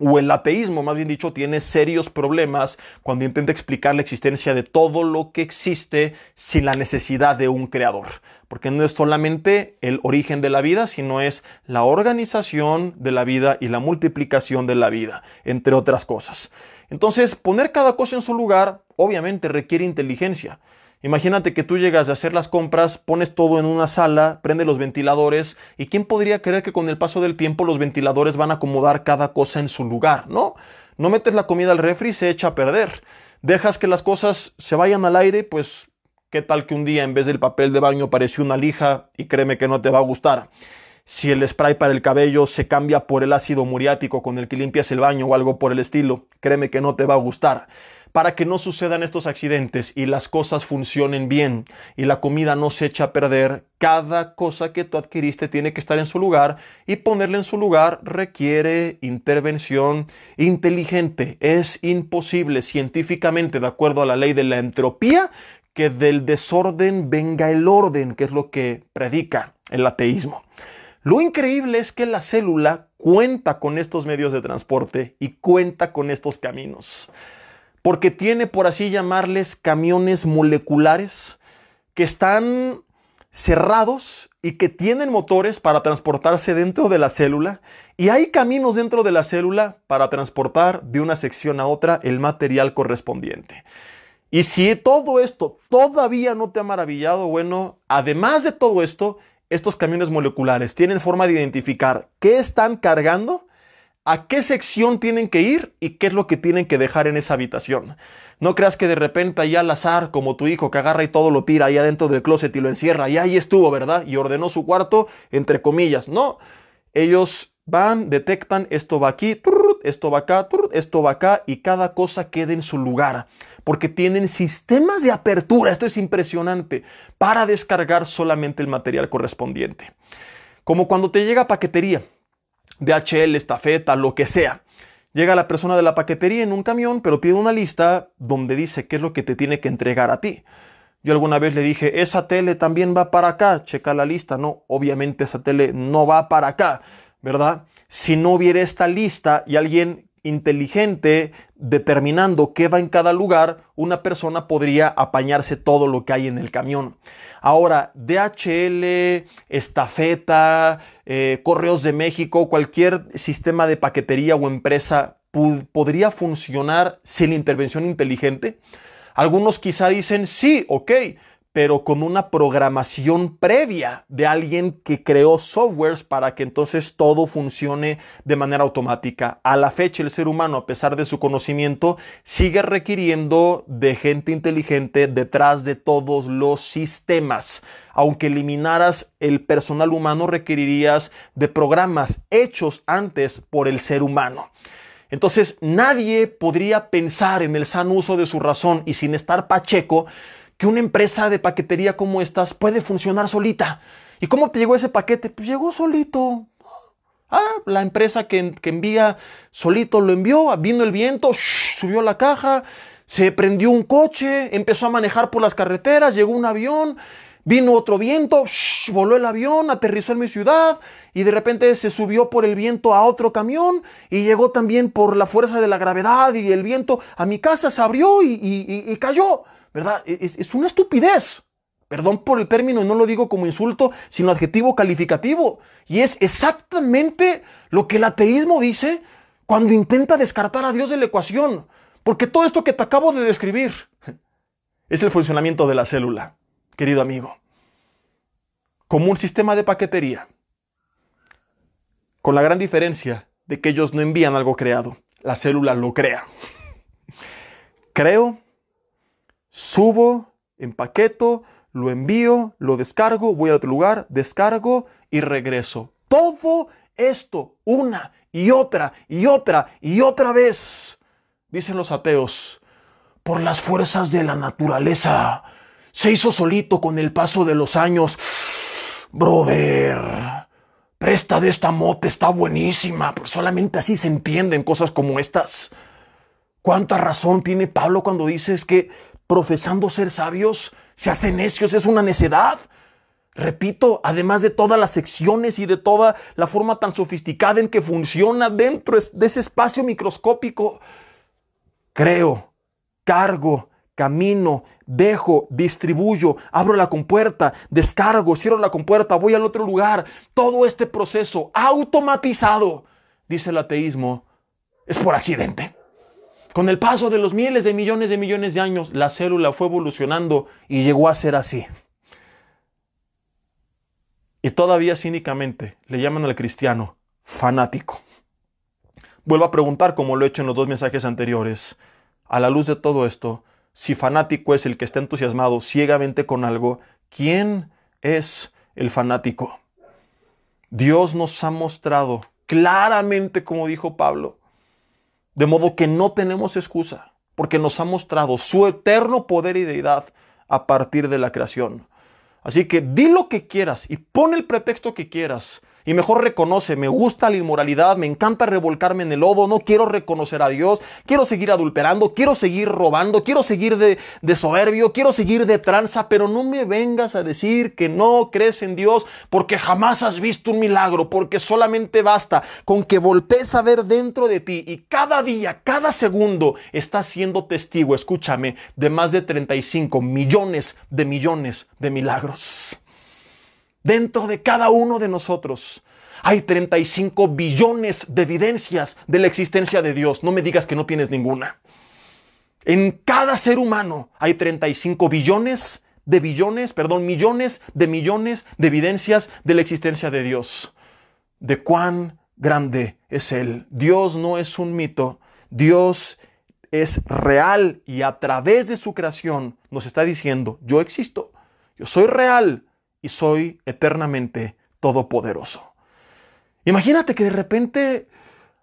o el ateísmo, más bien dicho, tiene serios problemas cuando intenta explicar la existencia de todo lo que existe sin la necesidad de un creador. Porque no es solamente el origen de la vida, sino es la organización de la vida y la multiplicación de la vida, entre otras cosas. Entonces, poner cada cosa en su lugar obviamente requiere inteligencia. Imagínate que tú llegas a hacer las compras, pones todo en una sala, prende los ventiladores y ¿quién podría creer que con el paso del tiempo los ventiladores van a acomodar cada cosa en su lugar, no? No metes la comida al refri, se echa a perder. Dejas que las cosas se vayan al aire, pues qué tal que un día en vez del papel de baño apareció una lija y créeme que no te va a gustar. Si el spray para el cabello se cambia por el ácido muriático con el que limpias el baño o algo por el estilo, créeme que no te va a gustar para que no sucedan estos accidentes y las cosas funcionen bien y la comida no se echa a perder. Cada cosa que tú adquiriste tiene que estar en su lugar y ponerle en su lugar requiere intervención inteligente. Es imposible científicamente, de acuerdo a la ley de la entropía, que del desorden venga el orden, que es lo que predica el ateísmo. Lo increíble es que la célula cuenta con estos medios de transporte y cuenta con estos caminos porque tiene, por así llamarles, camiones moleculares que están cerrados y que tienen motores para transportarse dentro de la célula y hay caminos dentro de la célula para transportar de una sección a otra el material correspondiente. Y si todo esto todavía no te ha maravillado, bueno, además de todo esto, estos camiones moleculares tienen forma de identificar qué están cargando a qué sección tienen que ir y qué es lo que tienen que dejar en esa habitación. No creas que de repente allá al azar, como tu hijo que agarra y todo lo tira ahí adentro del closet y lo encierra, y ahí estuvo, ¿verdad? Y ordenó su cuarto, entre comillas. No, ellos van, detectan, esto va aquí, esto va acá, esto va acá, y cada cosa queda en su lugar, porque tienen sistemas de apertura, esto es impresionante, para descargar solamente el material correspondiente. Como cuando te llega paquetería, DHL, estafeta, lo que sea. Llega la persona de la paquetería en un camión, pero pide una lista donde dice qué es lo que te tiene que entregar a ti. Yo alguna vez le dije, esa tele también va para acá, checa la lista. No, obviamente esa tele no va para acá, ¿verdad? Si no hubiera esta lista y alguien inteligente determinando qué va en cada lugar, una persona podría apañarse todo lo que hay en el camión. Ahora, DHL, estafeta, eh, Correos de México, cualquier sistema de paquetería o empresa podría funcionar sin intervención inteligente. Algunos quizá dicen, sí, ok, pero con una programación previa de alguien que creó softwares para que entonces todo funcione de manera automática. A la fecha el ser humano, a pesar de su conocimiento, sigue requiriendo de gente inteligente detrás de todos los sistemas. Aunque eliminaras el personal humano, requerirías de programas hechos antes por el ser humano. Entonces nadie podría pensar en el sano uso de su razón y sin estar pacheco que una empresa de paquetería como estas puede funcionar solita. ¿Y cómo te llegó ese paquete? Pues llegó solito. Ah, la empresa que, envía solito lo envió, vino el viento, subió la caja, se prendió un coche, empezó a manejar por las carreteras, llegó un avión, vino otro viento, voló el avión, aterrizó en mi ciudad y de repente se subió por el viento a otro camión y llegó también por la fuerza de la gravedad y el viento a mi casa, se abrió y, y cayó. ¿verdad? E-, es, una estupidez. Perdón por el término, no lo digo como insulto, sino adjetivo calificativo. Y es exactamente lo que el ateísmo dice cuando intenta descartar a Dios de la ecuación. Porque todo esto que te acabo de describir es el funcionamiento de la célula, querido amigo. Como un sistema de paquetería. Con la gran diferencia de que ellos no envían algo creado, la célula lo crea. Creo Subo, empaqueto, lo envío, lo descargo, voy a otro lugar, descargo y regreso. Todo esto una y otra y otra y otra vez, dicen los ateos, por las fuerzas de la naturaleza. Se hizo solito con el paso de los años. Brother, presta de esta mote, está buenísima, pues solamente así se entienden cosas como estas. ¿Cuánta razón tiene Pablo cuando dice que profesando ser sabios, se hacen necios, es una necedad. Repito, además de todas las secciones y de toda la forma tan sofisticada en que funciona dentro de ese espacio microscópico, creo, cargo, camino, dejo, distribuyo, abro la compuerta, descargo, cierro la compuerta, voy al otro lugar. Todo este proceso automatizado, dice el ateísmo, es por accidente. Con el paso de los miles de millones de millones de años, la célula fue evolucionando y llegó a ser así. Y todavía cínicamente le llaman al cristiano fanático. Vuelvo a preguntar, como lo he hecho en los dos mensajes anteriores, a la luz de todo esto, si fanático es el que está entusiasmado ciegamente con algo, ¿quién es el fanático? Dios nos ha mostrado claramente, como dijo Pablo, de modo que no tenemos excusa, porque nos ha mostrado su eterno poder y deidad a partir de la creación. Así que di lo que quieras y pon el pretexto que quieras y mejor reconoce, me gusta la inmoralidad, me encanta revolcarme en el lodo, no quiero reconocer a Dios, quiero seguir adulterando, quiero seguir robando, quiero seguir de, soberbio, quiero seguir de tranza, pero no me vengas a decir que no crees en Dios porque jamás has visto un milagro, porque solamente basta con que voltees a ver dentro de ti y cada día, cada segundo estás siendo testigo, escúchame, de más de 35 millones de millones de milagros. Dentro de cada uno de nosotros hay 35 billones de evidencias de la existencia de Dios. No me digas que no tienes ninguna. En cada ser humano hay 35 billones de billones, perdón, millones de millones de evidencias de la existencia de Dios. De cuán grande es Él. Dios no es un mito. Dios es real y a través de su creación nos está diciendo, yo existo, yo soy real, y soy eternamente todopoderoso. Imagínate que de repente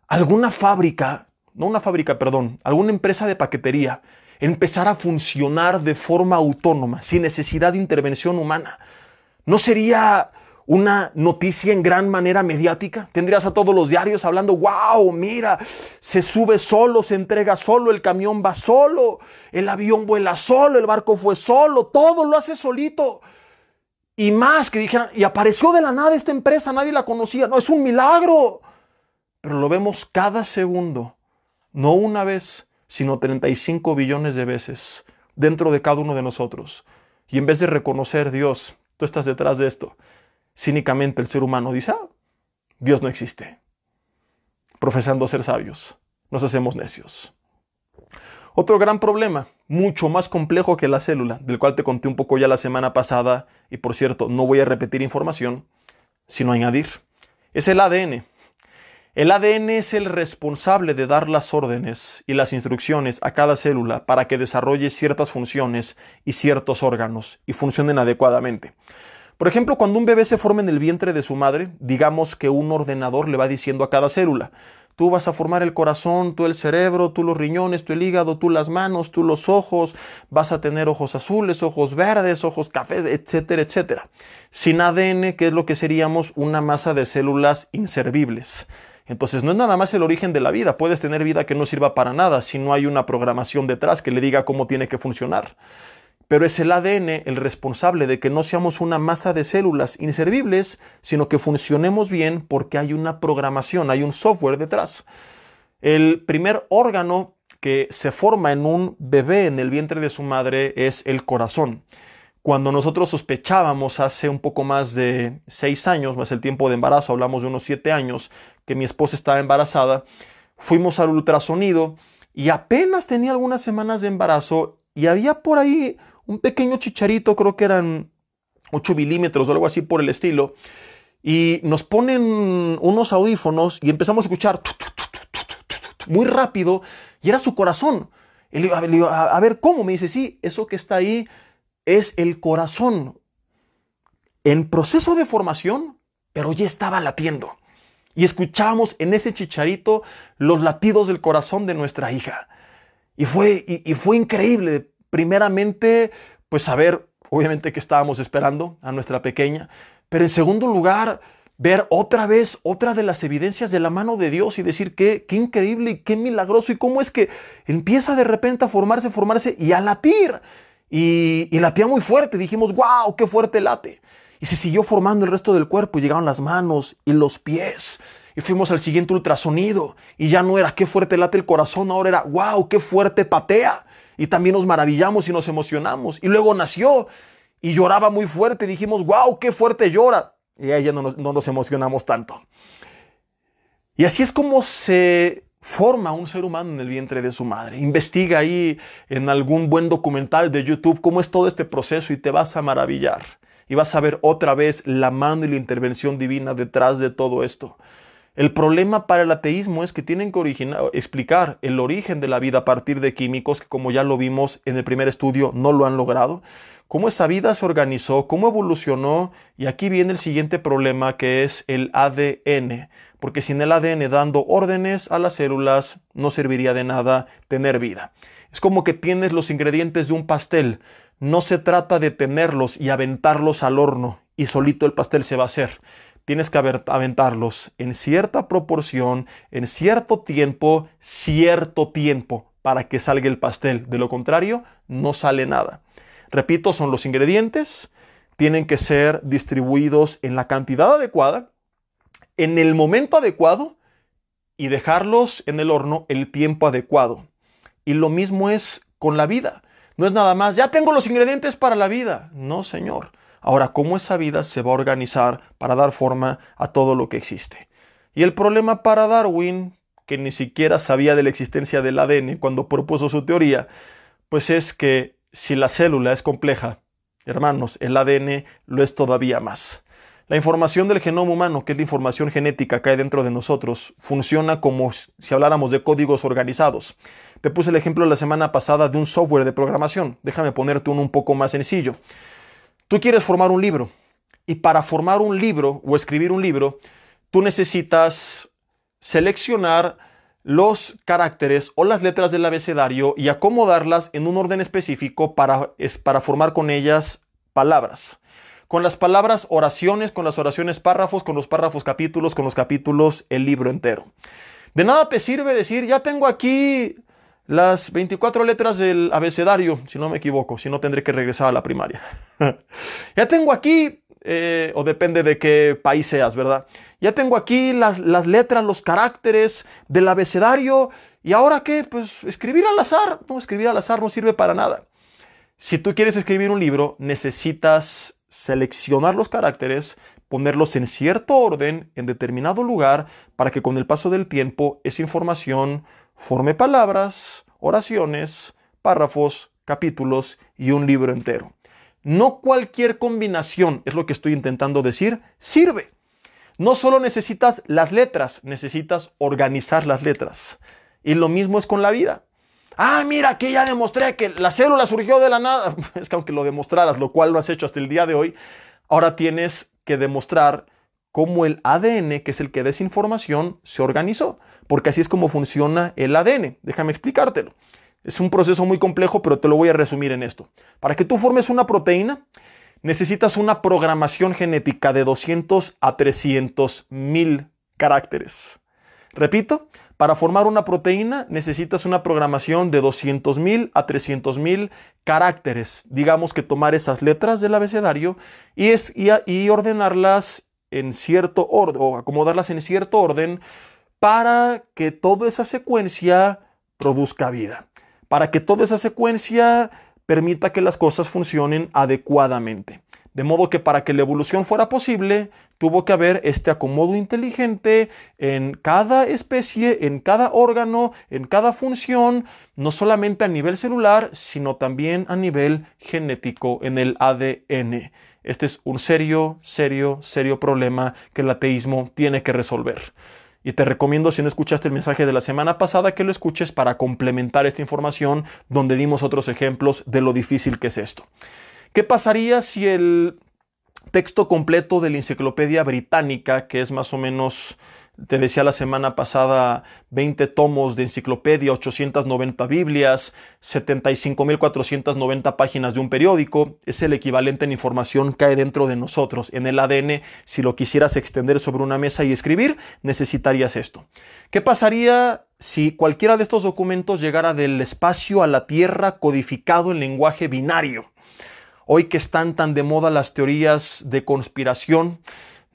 alguna fábrica, no una fábrica, perdón, alguna empresa de paquetería empezara a funcionar de forma autónoma, sin necesidad de intervención humana. ¿No sería una noticia en gran manera mediática. Tendrías a todos los diarios hablando, wow, mira, se sube solo, se entrega solo, el camión va solo, el avión vuela solo, el barco fue solo, todo lo hace solito y más que dijeran, y apareció de la nada esta empresa, nadie la conocía, no, es un milagro. Pero lo vemos cada segundo, no una vez, sino 35 billones de veces dentro de cada uno de nosotros. Y en vez de reconocer Dios, tú estás detrás de esto. Cínicamente el ser humano dice, ah, Dios no existe. Profesando ser sabios, nos hacemos necios. Otro gran problema, mucho más complejo que la célula, del cual te conté un poco ya la semana pasada, y por cierto, no voy a repetir información, sino añadir, es el ADN. El ADN es el responsable de dar las órdenes y las instrucciones a cada célula para que desarrolle ciertas funciones y ciertos órganos y funcionen adecuadamente. Por ejemplo, cuando un bebé se forma en el vientre de su madre, digamos que un ordenador le va diciendo a cada célula, Tú vas a formar el corazón, tú el cerebro, tú los riñones, tú el hígado, tú las manos, tú los ojos, vas a tener ojos azules, ojos verdes, ojos café, etcétera, etcétera. Sin ADN, ¿qué es lo que seríamos una masa de células inservibles. Entonces no es nada más el origen de la vida, puedes tener vida que no sirva para nada si no hay una programación detrás que le diga cómo tiene que funcionar. Pero es el ADN el responsable de que no seamos una masa de células inservibles, sino que funcionemos bien porque hay una programación, hay un software detrás. El primer órgano que se forma en un bebé en el vientre de su madre es el corazón. Cuando nosotros sospechábamos hace un poco más de seis años, más el tiempo de embarazo, hablamos de unos siete años, que mi esposa estaba embarazada, fuimos al ultrasonido y apenas tenía algunas semanas de embarazo y había por ahí un pequeño chicharito, creo que eran 8 milímetros o algo así por el estilo, y nos ponen unos audífonos y empezamos a escuchar muy rápido, y era su corazón. Y le a ver, ¿cómo? Me dice, sí, eso que está ahí es el corazón en proceso de formación, pero ya estaba latiendo. Y escuchábamos en ese chicharito los latidos del corazón de nuestra hija. Y fue, y fue increíble primeramente, pues saber, obviamente, que estábamos esperando a nuestra pequeña, pero en segundo lugar, ver otra vez otra de las evidencias de la mano de Dios y decir que qué increíble y qué milagroso y cómo es que empieza de repente a formarse, formarse y a latir. Y, y latía muy fuerte, dijimos, wow, qué fuerte late. Y se siguió formando el resto del cuerpo y llegaron las manos y los pies. Y fuimos al siguiente ultrasonido y ya no era qué fuerte late el corazón, ahora era wow, qué fuerte patea y también nos maravillamos y nos emocionamos. Y luego nació y lloraba muy fuerte. Dijimos, wow, qué fuerte llora. Y ahí ya no nos, no nos emocionamos tanto. Y así es como se forma un ser humano en el vientre de su madre. Investiga ahí en algún buen documental de YouTube cómo es todo este proceso y te vas a maravillar. Y vas a ver otra vez la mano y la intervención divina detrás de todo esto. El problema para el ateísmo es que tienen que explicar el origen de la vida a partir de químicos que como ya lo vimos en el primer estudio no lo han logrado, cómo esa vida se organizó, cómo evolucionó y aquí viene el siguiente problema que es el ADN, porque sin el ADN dando órdenes a las células no serviría de nada tener vida. Es como que tienes los ingredientes de un pastel, no se trata de tenerlos y aventarlos al horno y solito el pastel se va a hacer tienes que aventarlos en cierta proporción, en cierto tiempo, cierto tiempo, para que salga el pastel. De lo contrario, no sale nada. Repito, son los ingredientes, tienen que ser distribuidos en la cantidad adecuada, en el momento adecuado y dejarlos en el horno el tiempo adecuado. Y lo mismo es con la vida. No es nada más, ya tengo los ingredientes para la vida. No, señor. Ahora, ¿cómo esa vida se va a organizar para dar forma a todo lo que existe? Y el problema para Darwin, que ni siquiera sabía de la existencia del ADN cuando propuso su teoría, pues es que si la célula es compleja, hermanos, el ADN lo es todavía más. La información del genoma humano, que es la información genética que hay dentro de nosotros, funciona como si habláramos de códigos organizados. Te puse el ejemplo la semana pasada de un software de programación. Déjame ponerte uno un poco más sencillo. Tú quieres formar un libro y para formar un libro o escribir un libro, tú necesitas seleccionar los caracteres o las letras del abecedario y acomodarlas en un orden específico para, para formar con ellas palabras. Con las palabras oraciones, con las oraciones párrafos, con los párrafos capítulos, con los capítulos el libro entero. De nada te sirve decir, ya tengo aquí las 24 letras del abecedario, si no me equivoco, si no tendré que regresar a la primaria. ya tengo aquí, eh, o depende de qué país seas, ¿verdad? Ya tengo aquí las, las, letras, los caracteres del abecedario, y ahora qué? Pues escribir al azar. No, escribir al azar no sirve para nada. Si tú quieres escribir un libro, necesitas seleccionar los caracteres, ponerlos en cierto orden, en determinado lugar, para que con el paso del tiempo esa información forme palabras, oraciones, párrafos, capítulos y un libro entero. No cualquier combinación, es lo que estoy intentando decir, sirve. No solo necesitas las letras, necesitas organizar las letras. Y lo mismo es con la vida. Ah, mira, aquí ya demostré que la célula surgió de la nada. Es que aunque lo demostraras, lo cual lo has hecho hasta el día de hoy, ahora tienes que demostrar cómo el ADN, que es el que desinformación, se organizó porque así es como funciona el ADN. Déjame explicártelo. Es un proceso muy complejo, pero te lo voy a resumir en esto. Para que tú formes una proteína, necesitas una programación genética de 200 a 300 mil caracteres. Repito, para formar una proteína necesitas una programación de mil a mil caracteres. Digamos que tomar esas letras del abecedario y, es, y ordenarlas en cierto orden o acomodarlas en cierto orden para que toda esa secuencia produzca vida, para que toda esa secuencia permita que las cosas funcionen adecuadamente. De modo que para que la evolución fuera posible, tuvo que haber este acomodo inteligente en cada especie, en cada órgano, en cada función, no solamente a nivel celular, sino también a nivel genético, en el ADN. Este es un serio, serio, serio problema que el ateísmo tiene que resolver. Y te recomiendo, si no escuchaste el mensaje de la semana pasada, que lo escuches para complementar esta información donde dimos otros ejemplos de lo difícil que es esto. ¿Qué pasaría si el texto completo de la enciclopedia británica, que es más o menos te decía la semana pasada 20 tomos de enciclopedia, 890 Biblias, 75.490 páginas de un periódico. Es el equivalente en información cae dentro de nosotros. En el ADN, si lo quisieras extender sobre una mesa y escribir, necesitarías esto. ¿Qué pasaría si cualquiera de estos documentos llegara del espacio a la Tierra codificado en lenguaje binario? Hoy que están tan de moda las teorías de conspiración,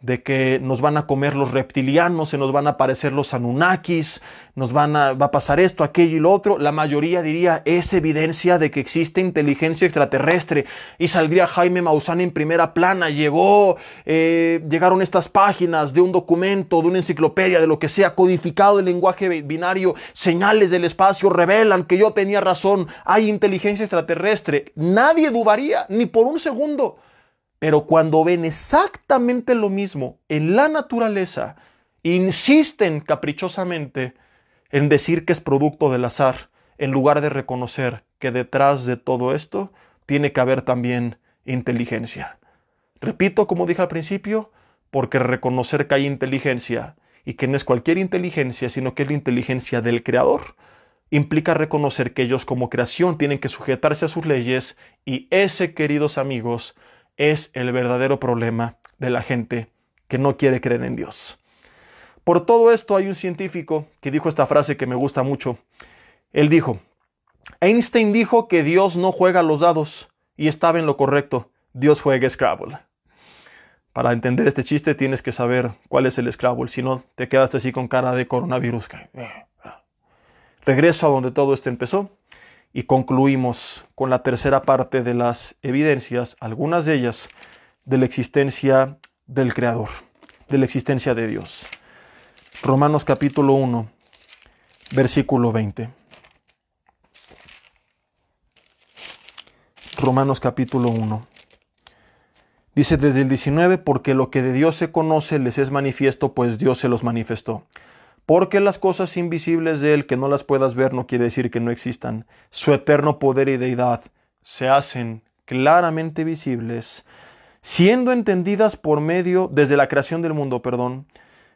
de que nos van a comer los reptilianos, se nos van a aparecer los anunnakis, nos van a, va a pasar esto, aquello y lo otro, la mayoría diría es evidencia de que existe inteligencia extraterrestre y saldría Jaime Maussan en primera plana, llegó, eh, llegaron estas páginas de un documento, de una enciclopedia, de lo que sea, codificado en lenguaje binario, señales del espacio revelan que yo tenía razón, hay inteligencia extraterrestre, nadie dudaría ni por un segundo pero cuando ven exactamente lo mismo en la naturaleza, insisten caprichosamente en decir que es producto del azar, en lugar de reconocer que detrás de todo esto tiene que haber también inteligencia. Repito, como dije al principio, porque reconocer que hay inteligencia y que no es cualquier inteligencia, sino que es la inteligencia del Creador, implica reconocer que ellos como creación tienen que sujetarse a sus leyes y ese, queridos amigos, es el verdadero problema de la gente que no quiere creer en Dios. Por todo esto hay un científico que dijo esta frase que me gusta mucho. Él dijo, Einstein dijo que Dios no juega los dados y estaba en lo correcto, Dios juega Scrabble. Para entender este chiste tienes que saber cuál es el Scrabble, si no te quedaste así con cara de coronavirus. Regreso a donde todo esto empezó y concluimos con la tercera parte de las evidencias, algunas de ellas de la existencia del Creador, de la existencia de Dios. Romanos capítulo 1, versículo 20. Romanos capítulo 1. Dice desde el 19, porque lo que de Dios se conoce les es manifiesto, pues Dios se los manifestó. Porque las cosas invisibles de Él, que no las puedas ver, no quiere decir que no existan. Su eterno poder y deidad se hacen claramente visibles, siendo entendidas por medio, desde la creación del mundo, perdón,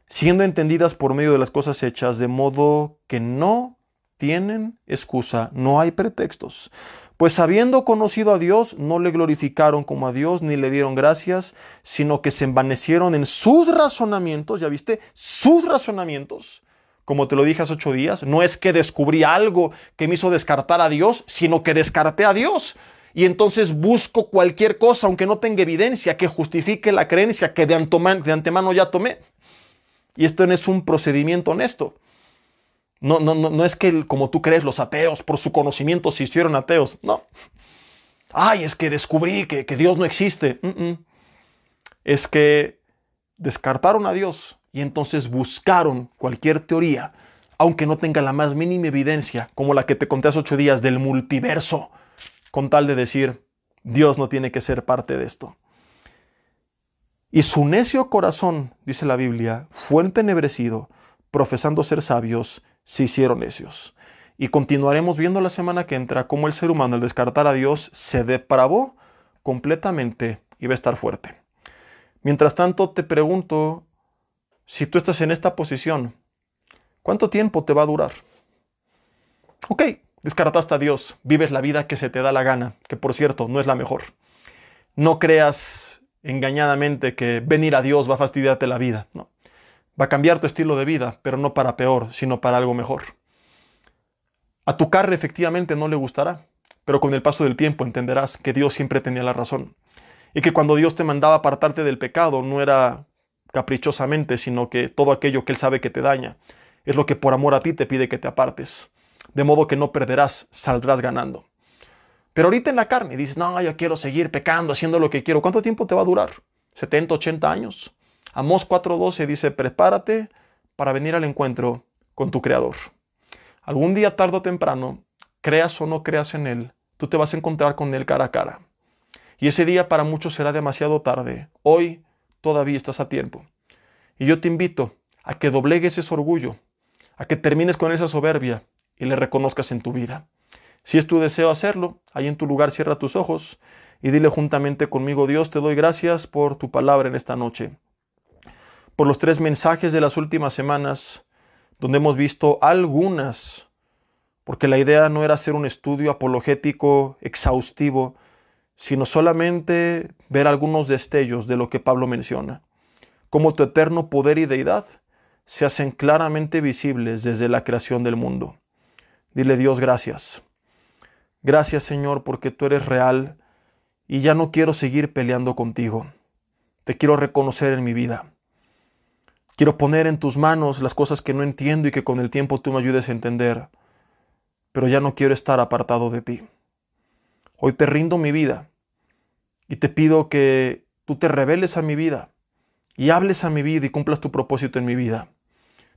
siendo entendidas por medio de las cosas hechas, de modo que no tienen excusa, no hay pretextos. Pues habiendo conocido a Dios, no le glorificaron como a Dios, ni le dieron gracias, sino que se envanecieron en sus razonamientos, ya viste, sus razonamientos, como te lo dije hace ocho días, no es que descubrí algo que me hizo descartar a Dios, sino que descarté a Dios. Y entonces busco cualquier cosa, aunque no tenga evidencia, que justifique la creencia que de, antemano ya tomé. Y esto no es un procedimiento honesto. No, no, no, es que como tú crees los ateos por su conocimiento se hicieron ateos. No. Ay, es que descubrí que, Dios no existe. Mm, mm. Es que descartaron a Dios y entonces buscaron cualquier teoría, aunque no tenga la más mínima evidencia, como la que te conté hace ocho días del multiverso, con tal de decir, Dios no tiene que ser parte de esto. Y su necio corazón, dice la Biblia, fue entenebrecido, profesando ser sabios, se hicieron necios. Y continuaremos viendo la semana que entra cómo el ser humano, al descartar a Dios, se depravó completamente y va a estar fuerte. Mientras tanto, te pregunto si tú estás en esta posición, ¿cuánto tiempo te va a durar? Ok, descartaste a Dios, vives la vida que se te da la gana, que por cierto no es la mejor. No creas engañadamente que venir a Dios va a fastidiarte la vida, no. Va a cambiar tu estilo de vida, pero no para peor, sino para algo mejor. A tu carne efectivamente no le gustará, pero con el paso del tiempo entenderás que Dios siempre tenía la razón y que cuando Dios te mandaba apartarte del pecado no era caprichosamente, sino que todo aquello que Él sabe que te daña es lo que por amor a ti te pide que te apartes. De modo que no perderás, saldrás ganando. Pero ahorita en la carne dices, no, yo quiero seguir pecando, haciendo lo que quiero. ¿Cuánto tiempo te va a durar? ¿70, 80 años? Amós 4.12 dice, prepárate para venir al encuentro con tu Creador. Algún día, tarde o temprano, creas o no creas en Él, tú te vas a encontrar con Él cara a cara. Y ese día para muchos será demasiado tarde. Hoy todavía estás a tiempo. Y yo te invito a que doblegues ese orgullo, a que termines con esa soberbia y le reconozcas en tu vida. Si es tu deseo hacerlo, ahí en tu lugar cierra tus ojos y dile juntamente conmigo, Dios, te doy gracias por tu palabra en esta noche, por los tres mensajes de las últimas semanas, donde hemos visto algunas, porque la idea no era hacer un estudio apologético exhaustivo, sino solamente ver algunos destellos de lo que Pablo menciona, como tu eterno poder y deidad se hacen claramente visibles desde la creación del mundo. Dile Dios gracias. Gracias Señor porque tú eres real y ya no quiero seguir peleando contigo. Te quiero reconocer en mi vida. Quiero poner en tus manos las cosas que no entiendo y que con el tiempo tú me ayudes a entender, pero ya no quiero estar apartado de ti. Hoy te rindo mi vida y te pido que tú te reveles a mi vida y hables a mi vida y cumplas tu propósito en mi vida.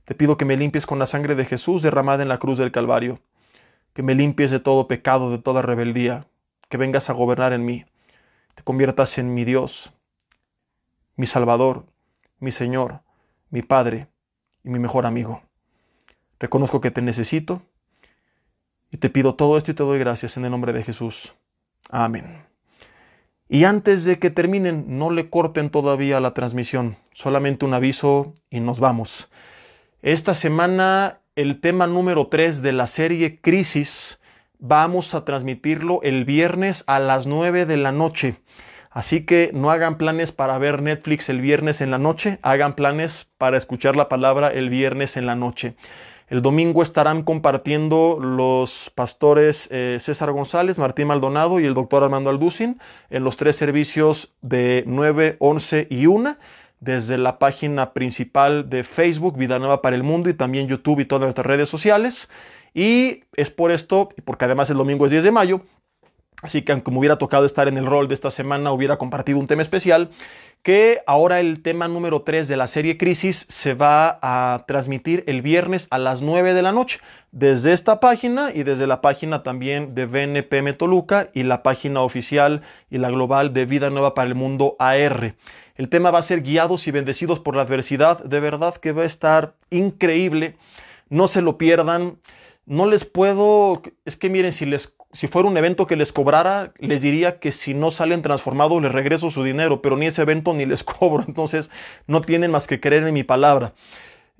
Te pido que me limpies con la sangre de Jesús derramada en la cruz del Calvario, que me limpies de todo pecado, de toda rebeldía, que vengas a gobernar en mí, te conviertas en mi Dios, mi Salvador, mi Señor, mi Padre y mi mejor amigo. Reconozco que te necesito y te pido todo esto y te doy gracias en el nombre de Jesús. Amén. Y antes de que terminen, no le corten todavía la transmisión, solamente un aviso y nos vamos. Esta semana el tema número 3 de la serie Crisis vamos a transmitirlo el viernes a las 9 de la noche. Así que no hagan planes para ver Netflix el viernes en la noche, hagan planes para escuchar la palabra el viernes en la noche. El domingo estarán compartiendo los pastores eh, César González, Martín Maldonado y el doctor Armando Alducin en los tres servicios de 9, 11 y 1 desde la página principal de Facebook, Vida Nueva para el Mundo, y también YouTube y todas nuestras redes sociales. Y es por esto, porque además el domingo es 10 de mayo, Así que aunque me hubiera tocado estar en el rol de esta semana, hubiera compartido un tema especial, que ahora el tema número 3 de la serie Crisis se va a transmitir el viernes a las 9 de la noche, desde esta página y desde la página también de BNP Toluca y la página oficial y la global de Vida Nueva para el Mundo AR. El tema va a ser guiados y bendecidos por la adversidad, de verdad que va a estar increíble, no se lo pierdan. No les puedo, es que miren, si les si fuera un evento que les cobrara, les diría que si no salen transformados les regreso su dinero, pero ni ese evento ni les cobro, entonces no tienen más que creer en mi palabra.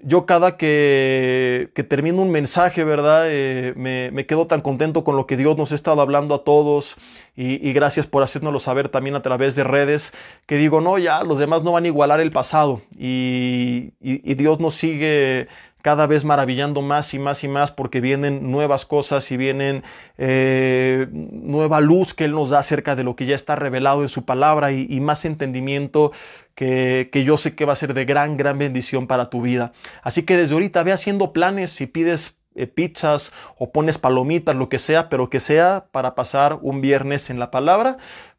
Yo cada que, que termino un mensaje, ¿verdad? Eh, me, quedo tan contento con lo que Dios nos ha estado hablando a todos y, gracias por hacérnoslo saber también a través de redes, que digo, no, ya los demás no van a igualar el pasado y Dios nos sigue cada vez maravillando más y más y más porque vienen nuevas cosas y vienen eh, nueva luz que Él nos da acerca de lo que ya está revelado en su palabra y, más entendimiento que, yo sé que va a ser de gran, gran bendición para tu vida. Así que desde ahorita ve haciendo planes si pides eh, pizzas o pones palomitas, lo que sea, pero que sea para pasar un viernes en la palabra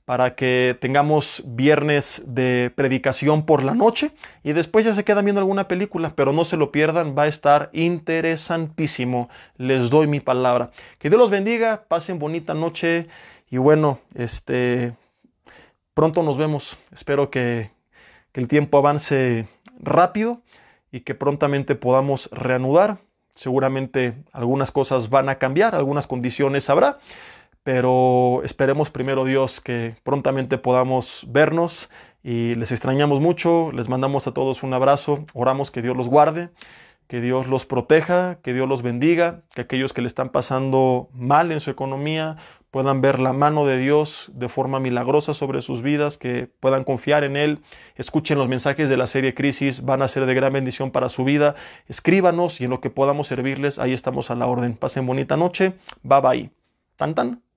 para que tengamos viernes de predicación por la noche y después ya se quedan viendo alguna película, pero no se lo pierdan, va a estar interesantísimo. Les doy mi palabra. Que Dios los bendiga, pasen bonita noche y bueno, este pronto nos vemos. Espero que, que el tiempo avance rápido y que prontamente podamos reanudar. Seguramente algunas cosas van a cambiar, algunas condiciones habrá pero esperemos primero Dios que prontamente podamos vernos y les extrañamos mucho, les mandamos a todos un abrazo, oramos que Dios los guarde, que Dios los proteja, que Dios los bendiga, que aquellos que le están pasando mal en su economía puedan ver la mano de Dios de forma milagrosa sobre sus vidas, que puedan confiar en Él, escuchen los mensajes de la serie Crisis, van a ser de gran bendición para su vida, escríbanos y en lo que podamos servirles, ahí estamos a la orden. Pasen bonita noche, bye bye.